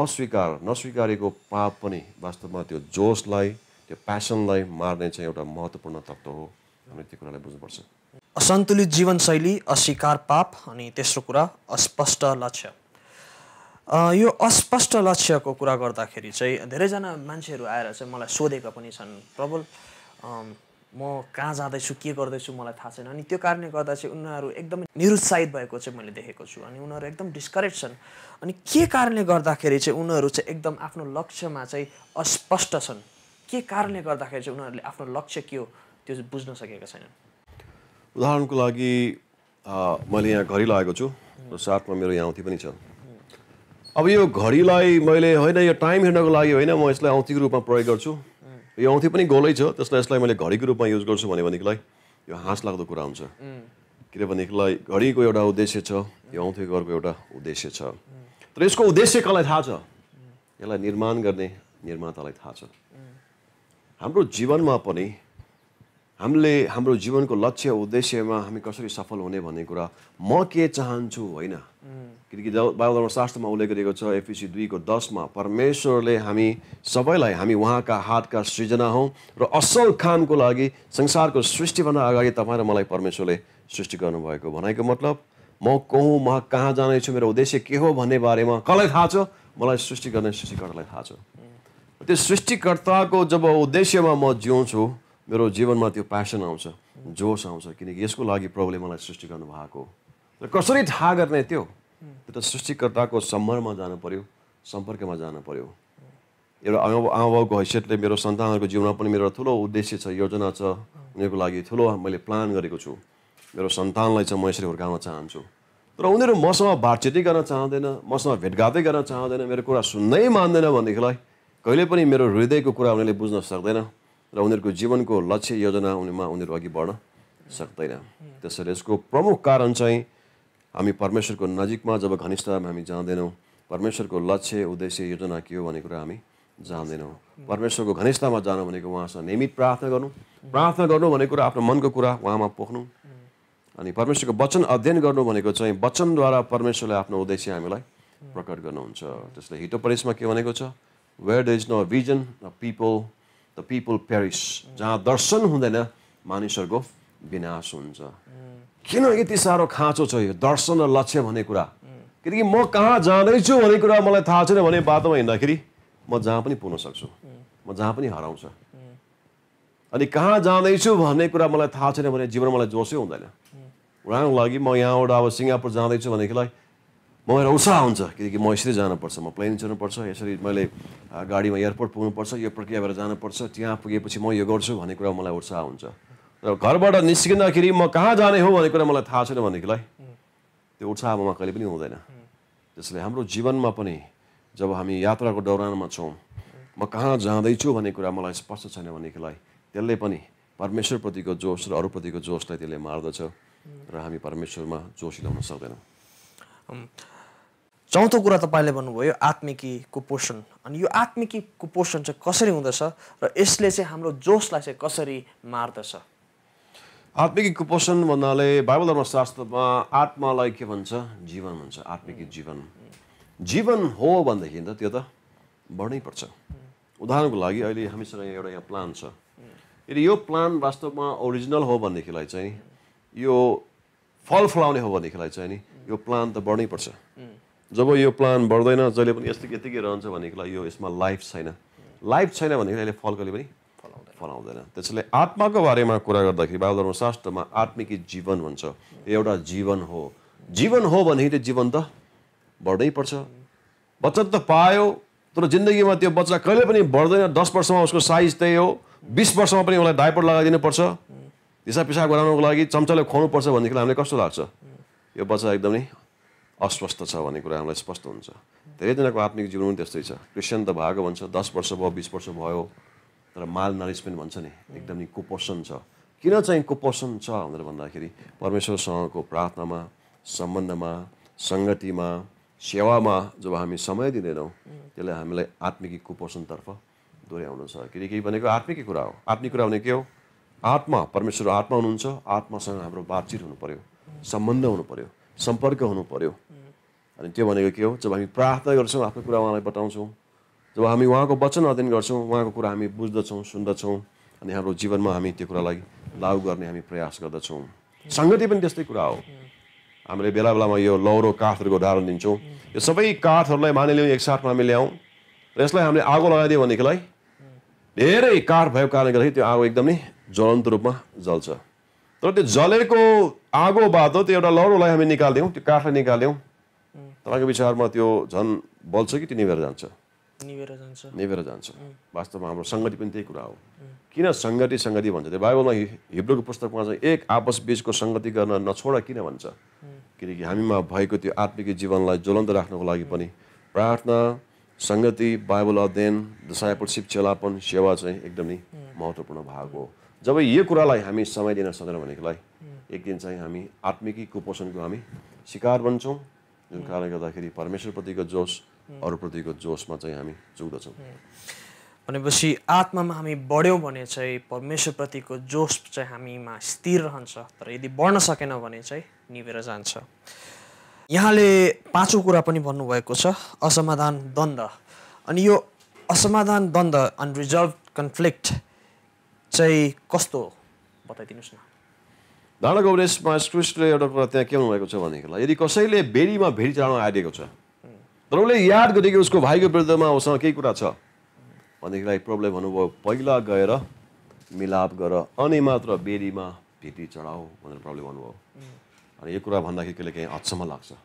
S2: अस्वीकार नस्वीकारेको पाप पनि वास्तवमा त्यो जोसलाई त्यो प्यासनलाई मार्ने चाहिँ एउटा महत्त्वपूर्ण तत्त्व हो हामीले त्यो कुरालाई बुझ्नुपर्छ
S1: असन्तुलित जीवनशैली अस्वीकार पाप अनि तेस्रो कुरा अस्पष्ट लक्ष्य यो अस्पष्ट लक्ष्यको कुरा गर्दाखेरि चाहिँ धेरैजना मान्छेहरू आएर चाहिँ मलाई सोधेका पनि छन् प्रबल म कहाँ जाँदैछु के गर्दैछु मलाई थाहा छैन अनि त्यो कारणले गर्दा चाहिँ उनीहरू एकदमै निरुत्साहित भएको चाहिँ मैले देखेको छु अनि उनीहरू एकदम डिस्करेज छन् अनि के कारणले गर्दाखेरि चाहिँ उनीहरू चाहिँ एकदम आफ्नो लक्ष्यमा चाहिँ अस्पष्ट छन् के कारणले गर्दाखेरि चाहिँ उनीहरूले आफ्नो लक्ष्य के हो त्यो बुझ्न सकेका छैनन्
S2: उदाहरणको लागि मैले यहाँ घडी लगाएको छु र साथमा मेरो यहाँ औँथी पनि छ अब यो घडीलाई मैले होइन यो टाइम हेर्नको लागि होइन म यसलाई औँथीको रूपमा प्रयोग गर्छु यो औँथी पनि गोलै छ त्यसलाई यसलाई मैले घडीको रूपमा युज गर्छु भनेदेखिलाई यो हाँस लाग्दो कुरा हुन्छ किनभनेदेखिलाई घडीको एउटा उद्देश्य छ यो औँथीको घरको एउटा उद्देश्य छ तर यसको उद्देश्य कसलाई थाहा छ यसलाई निर्माण गर्ने निर्मातालाई थाहा छ हाम्रो जीवनमा पनि हामीले हाम्रो जीवनको लक्ष्य उद्देश्यमा हामी कसरी सफल हुने भन्ने कुरा म के चाहन्छु होइन किनकि बाबा शास्त्रमा उल्लेख गरेको छ एफिसी दुईको दसमा परमेश्वरले हामी सबैलाई हामी उहाँका हातका सृजना हौँ र असल कामको लागि संसारको सृष्टिभन्दा अगाडि तपाईँ र मलाई परमेश्वरले सृष्टि गर्नुभएको भनेको मतलब म को म कहाँ जानेछु मेरो उद्देश्य के हो भन्ने बारेमा कसलाई थाहा छ मलाई सृष्टि गर्ने सृष्टिकर्तालाई थाहा छ त्यो सृष्टिकर्ताको जब उद्देश्यमा म जिउँछु मेरो जीवनमा त्यो प्यासन आउँछ जोस आउँछ किनकि यसको लागि प्रभुले मलाई सृष्टि गर्नुभएको र कसरी थाहा गर्ने त्यो त्यो त सृष्टिकर्ताको सम्मरमा जानु पऱ्यो सम्पर्कमा जानु पऱ्यो एउटा आमाबाबुको हैसियतले मेरो सन्तानहरूको जीवनमा पनि मेरो ठुलो उद्देश्य छ योजना छ उनीहरूको लागि ठुलो मैले प्लान गरेको छु मेरो सन्तानलाई चाहिँ म यसरी हुर्काउन चाहन्छु तर उनीहरू मसँग बातचितै गर्न चाहँदैन मसँग भेटघाटै गर्न चाहँदैन मेरो कुरा सुन्नै मान्दैन भनेदेखिलाई कहिले पनि मेरो हृदयको कुरा उनीहरूले बुझ्न सक्दैन र उनीहरूको जीवनको लक्ष्य योजना उनीमा उनीहरू अघि बढ्न सक्दैन त्यसैले यसको प्रमुख कारण चाहिँ हामी परमेश्वरको नजिकमा जब घनिष्ठतामा हामी जाँदैनौँ परमेश्वरको लक्ष्य उद्देश्य योजना के हो भन्ने कुरा हामी जान्दैनौँ परमेश्वरको घनिष्ठतामा जानु भनेको उहाँसँग नियमित प्रार्थना गर्नु प्रार्थना गर्नु भनेको कुरा आफ्नो मनको कुरा उहाँमा पोख्नु अनि परमेश्वरको वचन अध्ययन गर्नु भनेको चाहिँ वचनद्वारा परमेश्वरले आफ्नो उद्देश्य हामीलाई प्रकट गर्नुहुन्छ त्यसले हिटो परिसमा के भनेको छ where the is no vision of people people perish जहाँ दर्शन हुँदैन मानिसहरूको विनाश हुन्छ किन यति साह्रो खाँचो छ यो दर्शन र लक्ष्य भन्ने कुरा किनकि म कहाँ जाँदैछु भन्ने कुरा मलाई थाहा छैन भने बाटोमा हिँड्दाखेरि म जहाँ पनि पुग्न सक्छु म जहाँ पनि हराउँछ अनि कहाँ जाँदैछु भन्ने कुरा मलाई थाहा छैन भने जीवन मलाई जोसै हुँदैन उहाँको लागि म यहाँबाट अब सिङ्गापुर जाँदैछु भनेदेखिलाई म एउटा उत्साह हुन्छ किनकि म यसरी जानुपर्छ म प्लेन चढ्नुपर्छ यसरी मैले गाडीमा एयरपोर्ट पुग्नुपर्छ यो प्रक्रिया प्रक्रियाबाट जानुपर्छ त्यहाँ पुगेपछि म यो गर्छु भन्ने कुरा मलाई उत्साह हुन्छ र घरबाट निस्किँदाखेरि म कहाँ जाने हो भन्ने कुरा मलाई थाहा छैन भनेदेखिलाई त्यो उत्साह ममा कहिले पनि हुँदैन त्यसले हाम्रो जीवनमा पनि जब हामी यात्राको दौरानमा छौँ म कहाँ जाँदैछु भन्ने कुरा मलाई स्पष्ट छैन भनेदेखिलाई त्यसले पनि परमेश्वरप्रतिको जोस र अरूप्रतिको जोसलाई त्यसले मार्दछ र हामी परमेश्वरमा जोस ल्याउन सक्दैनौँ
S1: चौथो कुरा तपाईँले भन्नुभयो आत्मिकी कुपोषण अनि यो आत्मिकी कुपोषण चाहिँ कसरी हुँदछ र यसले चाहिँ हाम्रो जोसलाई चाहिँ कसरी मार्दछ
S2: आत्मिकी कुपोषण भन्नाले बाइबल धर्मशास्त्रमा आत्मालाई के भन्छ जीवन भन्छ आत्मिकी जीवन जीवन हो भनेदेखि त त्यो त बढ्नै पर्छ उदाहरणको लागि अहिले हामीसँग एउटा यहाँ प्लान छ यदि यो प्लान वास्तवमा ओरिजिनल हो भनेदेखिलाई चाहिँ यो फल फलाउने हो भनेदेखिलाई चाहिँ नि यो प्लान त बढ्नै पर्छ जब यो प्लान बढ्दैन जहिले पनि यस्तो यत्तिकै रहन्छ भनेदेखिलाई यो यसमा लाइफ छैन लाइफ छैन भनेको अहिले फल कहिले पनि फलाउँदैन त्यसैले आत्माको बारेमा कुरा गर्दाखेरि बाबुधर्म शास्त्रमा आत्मिकी जीवन भन्छ एउटा जीवन हो जीवन हो भने त्यो जीवन त बढ्नै पर्छ बच्चा त पायो तर जिन्दगीमा त्यो बच्चा कहिले पनि बढ्दैन दस वर्षमा उसको साइज त्यही हो बिस वर्षमा पनि उसलाई डाइपर पर्छ दिसा पिसाब गराउनुको लागि चम्चाले खुवाउनुपर्छ भनेदेखिलाई हामीलाई कस्तो लाग्छ यो बच्चा एकदमै अस्वस्थ छ भन्ने कुरा हामीलाई स्पष्ट हुन्छ धेरैजनाको आत्मिक जीवन पनि त्यस्तै छ क्रिस्चियन त भएको भन्छ दस वर्ष भयो बिस वर्ष भयो तर माल नरिसमेन्ट भन्छ नि एकदमै कुपोषण छ किन चाहिँ कुपोषण छ भनेर भन्दाखेरि परमेश्वरसँगको प्रार्थनामा सम्बन्धमा सङ्गतिमा सेवामा जब हामी समय दिँदैनौँ त्यसले हामीलाई आत्मिक कुपोषणतर्फ दोहोऱ्याउनु छ किनकि भनेको आत्मिकै कुरा हो आत्मिक कुरा भने के हो आत्मा परमेश्वर आत्मा हुनुहुन्छ आत्मासँग हाम्रो बातचित हुनु पऱ्यो सम्बन्ध हुनु पऱ्यो सम्पर्क हुनु पऱ्यो अनि त्यो भनेको के हो जब हामी प्रार्थना गर्छौँ आफ्नो कुरा उहाँलाई बताउँछौँ जब हामी उहाँको वचन अध्ययन गर्छौँ उहाँको कुरा हामी बुझ्दछौँ सुन्दछौँ अनि हाम्रो जीवनमा हामी त्यो कुरालाई लागु गर्ने हामी प्रयास गर्दछौँ सङ्गति पनि त्यस्तै कुरा हो हामीले बेला बेलामा यो लौरो काठहरूको उदाहरण दिन्छौँ यो सबै काठहरूलाई मानिलिउँ एकसाथमा हामी ल्याउँ र यसलाई हामीले आगो लगाइदियो भनेदेखिलाई धेरै काठ भएको कारणले गर्दाखेरि त्यो आगो एकदमै ज्वलन्त रूपमा जल्छ तर त्यो जलेको आगोबाट त्यो एउटा लौरोलाई हामी निकालिदिउँ त्यो काठलाई निकाल्यौँ तपाईँको विचारमा त्यो झन् बल्छ कि त्यो निभेर जान्छ
S1: निभेर जान्छ निभेर
S2: जान्छ वास्तवमा हाम्रो सङ्गति पनि त्यही कुरा हो किन सङ्गति सङ्गति भन्छ त्यो बाइबलमा हिब्रोको पुस्तकमा चाहिँ एक आपस बिचको सङ्गति गर्न नछोड किन भन्छ किनकि हामीमा भएको त्यो आत्मिक जीवनलाई ज्वलन्त राख्नको लागि पनि प्रार्थना सङ्गति बाइबल अध्ययन दसायपसिप चेलापन सेवा चाहिँ एकदमै महत्त्वपूर्ण भाग हो जब यो कुरालाई हामी समय दिन सक्दैनौँ भनेकोलाई एक दिन चाहिँ हामी आत्मिकी कुपोषणको हामी शिकार बन्छौँ जुन कारणले गर्दाखेरि परमेश्वरप्रतिको जोस अरूप्रतिको जोसमा चाहिँ हामी जुग्दछौँ
S1: भनेपछि आत्मामा हामी बढ्यौँ भने चाहिँ परमेश्वरप्रतिको जोस चाहिँ हामीमा स्थिर रहन्छ तर यदि बढ्न सकेन भने चाहिँ निभेर जान्छ यहाँले पाँचौँ कुरा पनि भन्नुभएको छ असमाधान द्वन्द अनि यो असमाधान द्वन्द अनरिजर्भ कन्फ्लिक्ट चाहिँ कस्तो हो बताइदिनुहोस् न
S2: धाडा गौरेशमा श्रीकृष्णले एउटा कुरा त्यहाँ के भन्नुभएको छ भनेदेखिलाई यदि कसैले बेरीमा भेरी चढाउन आइदिएको छ तर उसले याद कि उसको भाइको विरुद्धमा उसँग केही कुरा छ भनेदेखिलाई प्रब्लम भन्नुभयो पहिला गएर मिलाप गर अनि मात्र बेरीमा भेटी चढाऊ भनेर प्रब्लम भन्नुभयो अनि यो कुरा भन्दाखेरि कहिले काहीँ हदसम्म लाग्छ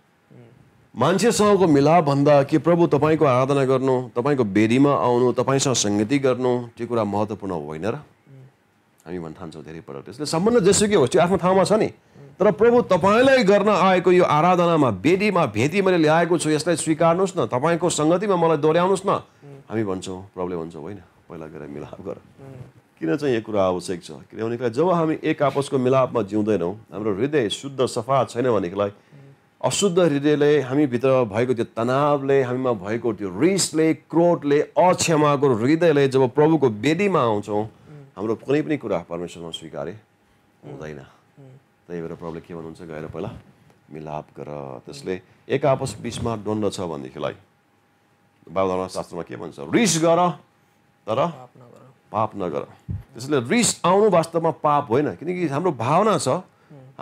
S2: मान्छेसँगको मिलाप भन्दा कि प्रभु तपाईँको आराधना गर्नु तपाईँको बेरीमा आउनु तपाईँसँग सङ्गति गर्नु त्यो कुरा महत्त्वपूर्ण होइन र हामी भन्न थाल्छौँ धेरै पटक त्यसले सम्बन्ध जेसुकै होस् त्यो आफ्नो ठाउँमा छ नि तर प्रभु तपाईँलाई गर्न आएको यो आराधनामा बेदीमा भेटी मैले ल्याएको छु यसलाई स्वीकार्नुहोस् न तपाईँको सङ्गतिमा मलाई दोहोऱ्याउनुहोस् न हामी भन्छौँ प्रभुले भन्छौँ होइन पहिला गएर मिलाप गर किन चाहिँ यो कुरा आवश्यक छ किनभने जब हामी एक आपसको मिलापमा जिउँदैनौँ हाम्रो हृदय शुद्ध सफा छैन भनेदेखिलाई अशुद्ध हृदयले हामीभित्र भएको त्यो तनावले हामीमा भएको त्यो रिसले क्रोधले अक्षमाको हृदयले जब प्रभुको बेदीमा आउँछौँ हाम्रो कुनै पनि कुरा परमेश्वरमा स्वीकारे हुँदैन त्यही भएर प्रभुले के भन्नुहुन्छ गएर पहिला मिलाप गर त्यसले एक आपस बिचमा द्वन्द्व छ भनेदेखिलाई बाबुधर्म शास्त्रमा के भन्छ रिस गर तर पाप नगर त्यसले रिस आउनु वास्तवमा पाप होइन किनकि हाम्रो भावना छ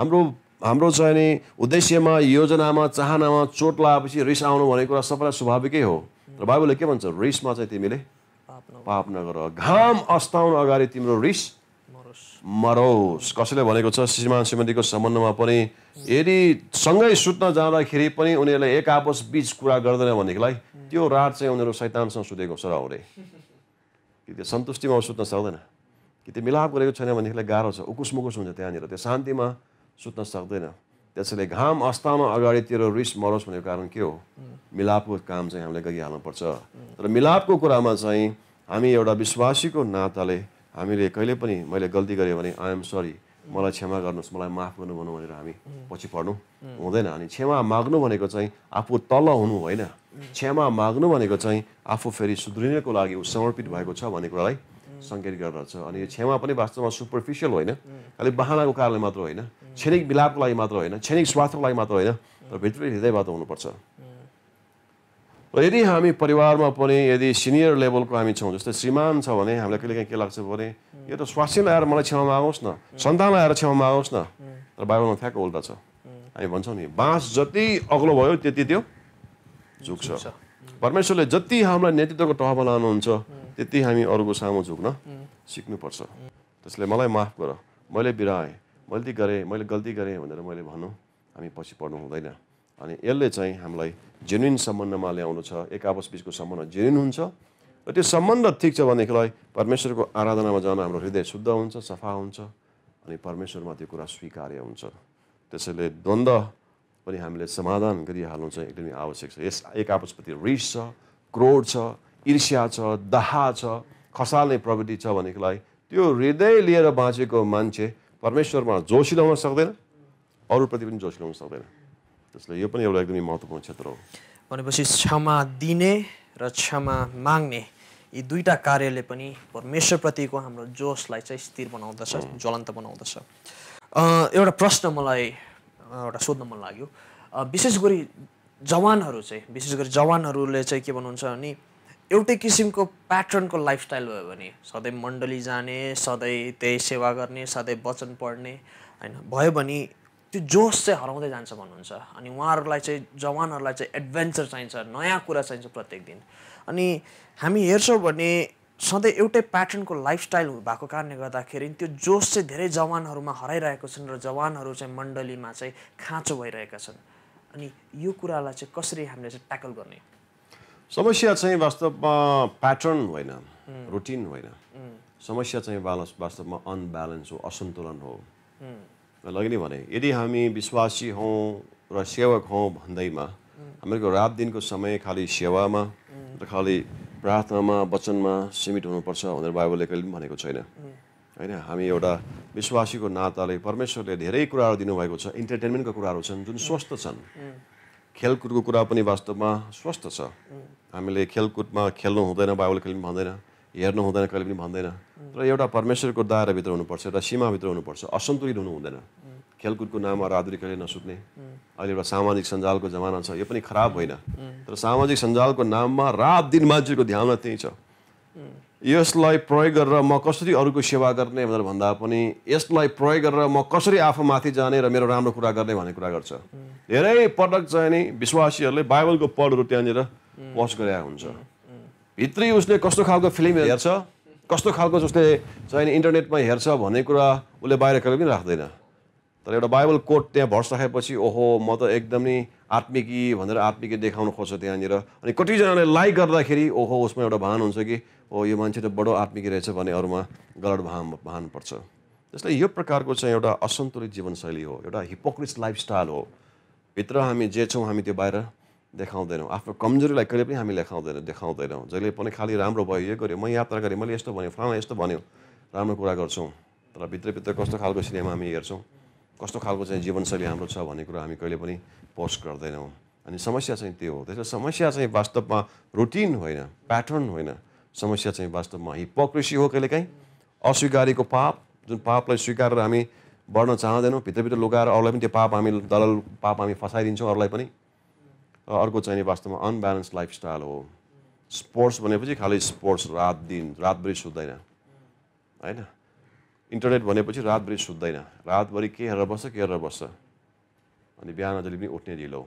S2: हाम्रो हाम्रो चाहिँ नि उद्देश्यमा योजनामा चाहनामा चोट लगाएपछि रिस आउनु भन्ने कुरा सबैलाई स्वाभाविकै हो र बाबुले के भन्छ रिसमा चाहिँ तिमीले पाप नगर घाम अस्ताउन अगाडि तिम्रो रिस मरोस् कसैले भनेको छ श्रीमान श्रीमतीको सम्बन्धमा पनि यदि सँगै सुत्न जाँदाखेरि पनि उनीहरूले एक आपस बिच कुरा गर्दैन भनेदेखिलाई त्यो रात चाहिँ उनीहरू सैतानसँग सुतेको छ अरे कि त्यो सन्तुष्टिमा सुत्न सक्दैन कि त्यो मिलाप गरेको छैन भनेदेखिलाई गाह्रो छ उकुस मुकुस हुन्छ त्यहाँनिर त्यो शान्तिमा सुत्न सक्दैन त्यसैले घाम अस्ताउन अगाडितिर रिस मरोस् भनेको कारण के हो मिलापको काम चाहिँ हामीले गरिहाल्नुपर्छ तर मिलापको कुरामा चाहिँ हामी एउटा विश्वासीको नाताले हामीले कहिले पनि मैले गल्ती गरेँ भने आइएम सरी मलाई क्षमा गर्नुहोस् मलाई माफ गर्नु भनौँ भनेर हामी पछि पढ्नु हुँदैन अनि क्षमा माग्नु भनेको चाहिँ आफू तल हुनु होइन क्षमा माग्नु भनेको चाहिँ आफू फेरि सुध्रिनको लागि ऊ समर्पित भएको छ भन्ने कुरालाई सङ्केत गर्दछ अनि यो क्षमा पनि वास्तवमा सुपरफिसियल होइन खालि बहानाको कारणले मात्र होइन क्षणिक बिलापको लागि मात्र होइन क्षणिक स्वार्थको लागि मात्र होइन तर भित्र हृदयबाट हुनुपर्छ यदि हामी परिवारमा पनि यदि सिनियर लेभलको हामी छौँ जस्तै श्रीमान छ भने हामीलाई कहिले काहीँ के लाग्छ भने यो त स्वास्थ्यमा आएर मलाई क्षमा आओस् न सन्तान आएर क्षमा आओस् न तर बाइबलमा ठ्याक्क उल्टा छ हामी भन्छौँ नि बाँस जति अग्लो भयो त्यति त्यो झुक्छ परमेश्वरले जति हामीलाई नेतृत्वको टहमा लानुहुन्छ त्यति हामी अरूको सामु झुक्न सिक्नुपर्छ त्यसले मलाई माफ गर मैले बिराएँ मैले गरेँ मैले गल्ती गरेँ भनेर मैले भनौँ हामी पछि पढ्नु हुँदैन अनि यसले चाहिँ हामीलाई जेन्युन सम्बन्धमा ल्याउनु छ एक आपस बिचको सम्बन्ध जेन्युन हुन्छ र त्यो सम्बन्ध ठिक छ भनेदेखिलाई परमेश्वरको आराधनामा जान हाम्रो हृदय शुद्ध हुन्छ सफा हुन्छ अनि परमेश्वरमा त्यो कुरा स्वीकार्य हुन्छ त्यसैले द्वन्द्व पनि हामीले समाधान गरिहाल्नु चाहिँ एकदमै आवश्यक छ यस एक आपसप्रति रिस छ क्रोध छ ईर्ष्या छ दहा छ खसाल्ने प्रवृत्ति छ भनेदेखिलाई त्यो हृदय लिएर बाँचेको मान्छे परमेश्वरमा जोसिलाउन सक्दैन अरूप्रति पनि जोसिलाउन सक्दैन त्यसले यो पनि एउटा एकदमै महत्त्वपूर्ण क्षेत्र हो
S1: भनेपछि क्षमा दिने र क्षमा माग्ने यी दुईवटा कार्यले पनि परमेश्वरप्रतिको हाम्रो जोसलाई चाहिँ स्थिर बनाउँदछ ज्वलन्त बनाउँदछ एउटा प्रश्न मलाई एउटा सोध्न मन लाग्यो विशेष गरी जवानहरू चाहिँ विशेष गरी जवानहरूले चाहिँ के भन्नुहुन्छ भने एउटै किसिमको प्याटर्नको लाइफस्टाइल भयो भने सधैँ मण्डली जाने सधैँ त्यही सेवा गर्ने सधैँ वचन पढ्ने होइन भयो भने त्यो जोस चाहिँ हराउँदै जान्छ भन्नुहुन्छ अनि उहाँहरूलाई चाहिँ जवानहरूलाई चाहिँ एडभेन्चर चाहिन्छ नयाँ कुरा चाहिन्छ प्रत्येक दिन अनि हामी हेर्छौँ भने सधैँ एउटै प्याटर्नको लाइफस्टाइल भएको कारणले गर्दाखेरि त्यो जोस चाहिँ धेरै जवानहरूमा हराइरहेको छन् र जवानहरू चाहिँ मण्डलीमा चाहिँ खाँचो भइरहेका छन् अनि यो कुरालाई चाहिँ कसरी हामीले चाहिँ ट्याकल गर्ने
S2: समस्या चाहिँ वास्तवमा प्याटर्न होइन रुटिन होइन समस्या चाहिँ वास्तवमा अनब्यालेन्स हो असन्तुलन हो लगिने भने यदि हामी विश्वासी हौँ र सेवक हौँ भन्दैमा हामीहरूको रात दिनको समय खालि सेवामा र खालि प्रार्थनामा वचनमा सीमित हुनुपर्छ भनेर बाइबलले कहिले पनि भनेको छैन होइन हामी एउटा विश्वासीको नाताले परमेश्वरले धेरै कुराहरू दिनुभएको छ इन्टरटेनमेन्टको कुराहरू छन् जुन स्वस्थ छन् खेलकुदको कुरा पनि वास्तवमा स्वस्थ छ हामीले खेलकुदमा खेल्नु हुँदैन बाइबल खेल्नु भन्दैन हेर्नु हुँदैन कहिले पनि भन्दैन र एउटा परमेश्वरको दायराभित्र हुनुपर्छ एउटा सीमाभित्र हुनुपर्छ असन्तुलित हुनु हुँदैन खेलकुदको नाममा राधुरी कहिले नसुक्ने अहिले एउटा सामाजिक सञ्जालको जमाना छ यो पनि खराब होइन तर सामाजिक सञ्जालको नाममा रात दिन मान्छेको ध्यान त्यही छ यसलाई प्रयोग गरेर म कसरी अरूको सेवा गर्ने भनेर भन्दा पनि यसलाई प्रयोग गरेर म कसरी आफू माथि जाने र मेरो राम्रो कुरा गर्ने भन्ने कुरा गर्छ धेरै पटक चाहिँ नि विश्वासीहरूले बाइबलको पढहरू त्यहाँनिर पस गरेका हुन्छ भित्री उसले कस्तो खालको फिल्म हेर्छ कस्तो खालको जसले चाहिँ इन्टरनेटमा हेर्छ भन्ने कुरा उसले बाहिर कहिले पनि राख्दैन तर एउटा बाइबल कोट त्यहाँ राखेपछि ओहो म त एकदमै आत्मिकी भनेर आत्मिकी देखाउन खोज्छ त्यहाँनिर अनि कतिजनाले लाइक गर्दाखेरि ओहो उसमा एउटा भान हुन्छ कि ओ यो मान्छे त बडो आत्मिकी रहेछ भने अरूमा गलत भान भान पर्छ त्यसले यो प्रकारको चाहिँ एउटा असन्तुलित जीवनशैली हो एउटा हिपोक्रिस लाइफस्टाइल हो भित्र हामी जे छौँ हामी त्यो बाहिर देखाउँदैनौँ आफ्नो कमजोरीलाई कहिले पनि हामी लेखाउँदैनौँ देखाउँदैनौँ जहिले पनि खालि राम्रो भयो यो गऱ्यो म यात्रा गरेँ मैले यस्तो भन्यो फलाना यस्तो भन्यो राम्रो कुरा गर्छौँ तर भित्रभित्र कस्तो खालको सिनेमा हामी हेर्छौँ कस्तो खालको चाहिँ जीवनशैली हाम्रो छ भन्ने कुरा हामी कहिले पनि पोस्ट गर्दैनौँ अनि समस्या चाहिँ त्यो हो त्यसले समस्या चाहिँ वास्तवमा रुटिन होइन प्याटर्न होइन समस्या चाहिँ वास्तवमा हिपोक्रेसी हो कहिले काहीँ अस्वीकारीको पाप जुन पापलाई स्वीकारेर हामी बढ्न चाहँदैनौँ भित्रभित्र लुगाएर अरूलाई पनि त्यो पाप हामी दलाल पाप हामी फसाइदिन्छौँ अरूलाई पनि अर्को चाहिँ नि वास्तवमा अनब्यालेन्स लाइफस्टाइल हो स्पोर्ट्स भनेपछि खालि स्पोर्ट्स रात दिन रातभरि सुत्दैन होइन इन्टरनेट भनेपछि रातभरि सुत्दैन रातभरि के हेरेर बस्छ के हेरेर बस्छ अनि बिहान जहिले पनि उठ्ने ढिलो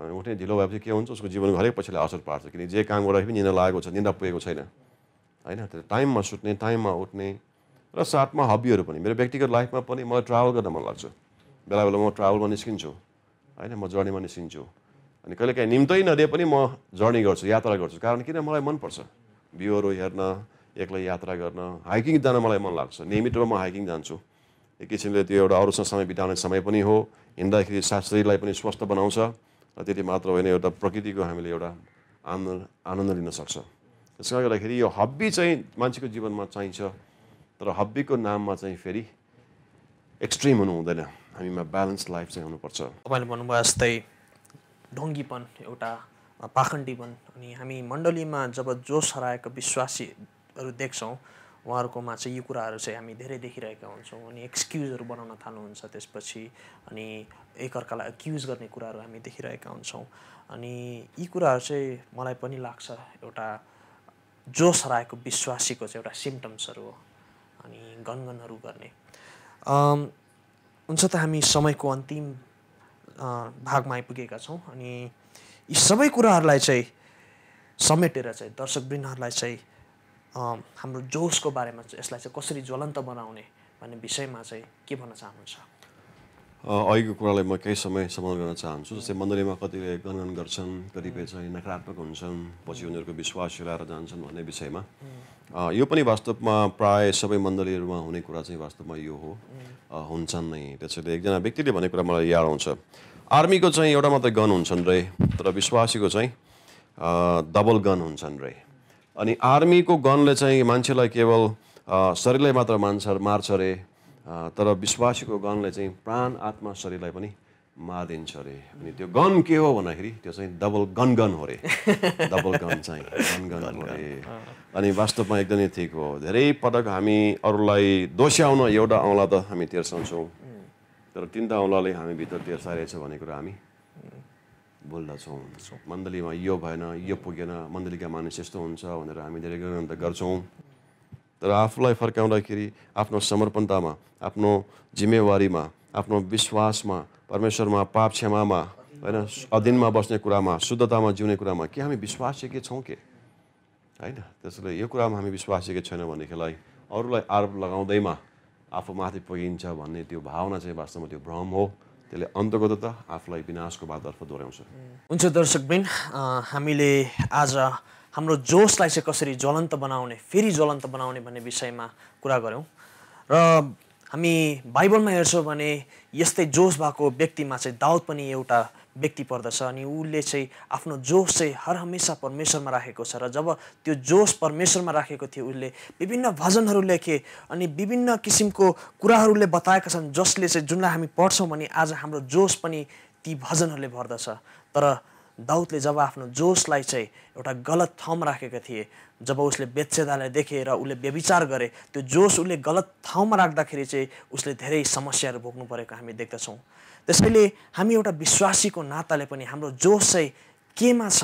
S2: अनि उठ्ने ढिलो भएपछि के हुन्छ उसको जीवन हरेक पछिलाई असर पार्छ किनकि जे काम गरेर पनि निन्द्रा लागेको छ निन्द्रा पुगेको छैन होइन त्यो टाइममा सुत्ने टाइममा उठ्ने र साथमा हबीहरू पनि मेरो व्यक्तिगत लाइफमा पनि मलाई ट्राभल गर्न मन लाग्छ बेला बेला म ट्राभलमा निस्किन्छु होइन म जर्नीमा निस्किन्छु अनि कहिले काहीँ निम्तै नदिए पनि म जर्नी गर्छु यात्रा गर्छु कारण किन मलाई मनपर्छ भ्यूहरू हेर्न एक्लै यात्रा गर्न हाइकिङ जान मलाई मन लाग्छ नियमित रूपमा म हाइकिङ जान्छु एक किसिमले त्यो एउटा अरूसँग समय बिताउने समय पनि हो हिँड्दाखेरि शरीरलाई पनि स्वस्थ बनाउँछ र त्यति मात्र होइन एउटा प्रकृतिको हामीले एउटा आनन्द आनन्द लिन सक्छ त्यस गर्दाखेरि यो हब्बी चाहिँ मान्छेको जीवनमा चाहिन्छ तर हब्बीको नाममा चाहिँ फेरि एक्सट्रिम हुनु हुँदैन हामीमा ब्यालेन्स लाइफ चाहिँ हुनुपर्छ तपाईँले
S1: भन्नुभयो जस्तै ढोङ्गीपन एउटा पाखण्डीपन अनि हामी मण्डलीमा जब जोस हराएको विश्वासीहरू देख्छौँ उहाँहरूकोमा चाहिँ यी कुराहरू चाहिँ हामी धेरै देखिरहेका हुन्छौँ अनि एक्सक्युजहरू बनाउन थाल्नुहुन्छ त्यसपछि अनि एकअर्कालाई एक्युज गर्ने कुराहरू हामी देखिरहेका हुन्छौँ अनि यी कुराहरू चाहिँ मलाई पनि लाग्छ एउटा जोस हराएको विश्वासीको चाहिँ एउटा सिम्टम्सहरू हो अनि गनगनहरू गर्ने हुन्छ त हामी समयको अन्तिम भागमा आइपुगेका छौँ अनि यी सबै कुराहरूलाई चाहिँ समेटेर चाहिँ दर्शकवृन्दहरूलाई चाहिँ हाम्रो जोसको बारेमा चाहिँ यसलाई चाहिँ कसरी ज्वलन्त बनाउने भन्ने विषयमा चाहिँ के भन्न चाहनुहुन्छ
S2: अघिको कुरालाई म केही समय समाधान गर्न चाहन्छु जस्तै मण्डलीमा कतिले गणगन गर्छन् कतिपय चाहिँ नकारात्मक हुन्छन् पछि उनीहरूको विश्वास सिलाएर जान्छन् भन्ने विषयमा यो पनि वास्तवमा प्राय सबै मण्डलीहरूमा हुने कुरा चाहिँ वास्तवमा यो हो हुन्छन् नै त्यसैले एकजना व्यक्तिले भन्ने कुरा मलाई याद आउँछ आर्मीको चाहिँ एउटा मात्रै गन हुन्छन् रे तर विश्वासीको चाहिँ डबल गन हुन्छन् रे अनि आर्मीको गनले चाहिँ मान्छेलाई केवल शरीरलाई मात्र मान्छ मार्छ रे तर विश्वासीको गनले चाहिँ प्राण आत्मा शरीरलाई पनि मारिदिन्छ अरे अनि त्यो गन के हो भन्दाखेरि त्यो चाहिँ डबल गन गन हो अरे डबल गन चाहिँ गन गन हो अरे अनि वास्तवमा एकदमै ठिक हो धेरै पटक हामी अरूलाई दोस्याउन एउटा औँला त हामी तेर्साउँछौँ तर तिनवटा औँलाले हामीभित्र तेर्साइरहेछ भन्ने कुरो हामी बोल्दछौँ मण्डलीमा यो भएन यो पुगेन मण्डलीका मानिस यस्तो हुन्छ भनेर हामी धेरै गर्छौँ तर आफूलाई फर्काउँदाखेरि आफ्नो समर्पणतामा आफ्नो जिम्मेवारीमा आफ्नो विश्वासमा परमेश्वरमा पाप क्षमामा होइन अधीनमा बस्ने कुरामा शुद्धतामा जिउने कुरामा के हामी के छौँ के होइन त्यसैले यो कुरामा हामी विश्वासयोग्य छैन भनेदेखिलाई अरूलाई आरोप लगाउँदैमा आफू माथि पुगिन्छ भन्ने त्यो भावना चाहिँ वास्तवमा त्यो भ्रम हो त्यसले अन्तगत त आफूलाई विनाशको भातर्फ दोहोऱ्याउँछ
S1: हुन्छ दर्शकबिन हामीले आज हाम्रो जोसलाई चाहिँ कसरी ज्वलन्त बनाउने फेरि ज्वलन्त बनाउने भन्ने विषयमा कुरा गऱ्यौँ र हामी बाइबलमा हेर्छौँ भने यस्तै जोस भएको व्यक्तिमा चाहिँ दाउद पनि एउटा व्यक्ति पर्दछ अनि उसले चाहिँ आफ्नो जोस चाहिँ हर हमेसा परमेश्वरमा राखेको छ र जब त्यो जोस परमेश्वरमा राखेको थियो उसले विभिन्न भजनहरू लेखे अनि विभिन्न किसिमको कुराहरूले बताएका छन् जसले चाहिँ जुनलाई हामी पढ्छौँ भने आज हाम्रो जोस पनि ती भजनहरूले भर्दछ तर दाउदले जब आफ्नो जोसलाई चाहिँ एउटा गलत ठाउँमा राखेका थिए जब उसले बेच्छेदालाई देखे र उसले व्यविचार गरे त्यो जोस उसले गलत ठाउँमा राख्दाखेरि चाहिँ उसले धेरै समस्याहरू भोग्नु परेको हामी देख्दछौँ त्यसैले हामी एउटा विश्वासीको नाताले पनि हाम्रो जोस चाहिँ केमा छ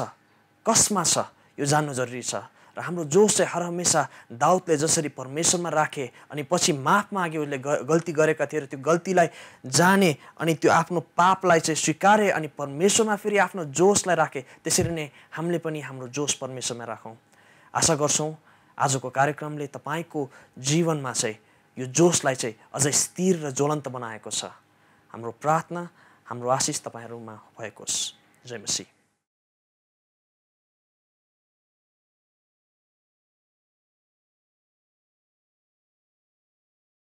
S1: कसमा छ यो जान्नु जरुरी छ र हाम्रो जोस चाहिँ हर हमेसा दाउदले जसरी परमेश्वरमा राखे अनि पछि माफ माग्यो उसले गल्ती गरेका थिए र त्यो गल्तीलाई जाने अनि त्यो आफ्नो पापलाई चाहिँ स्वीकारे अनि परमेश्वरमा फेरि आफ्नो जोसलाई राखे त्यसरी नै हामीले पनि हाम्रो जोस परमेश्वरमा राखौँ आशा गर्छौँ आजको कार्यक्रमले तपाईँको जीवनमा चाहिँ यो जोसलाई चाहिँ अझै स्थिर र ज्वलन्त बनाएको छ हाम्रो प्रार्थना हाम्रो आशिष
S3: तपाईँहरूमा भएको होस् जय मसी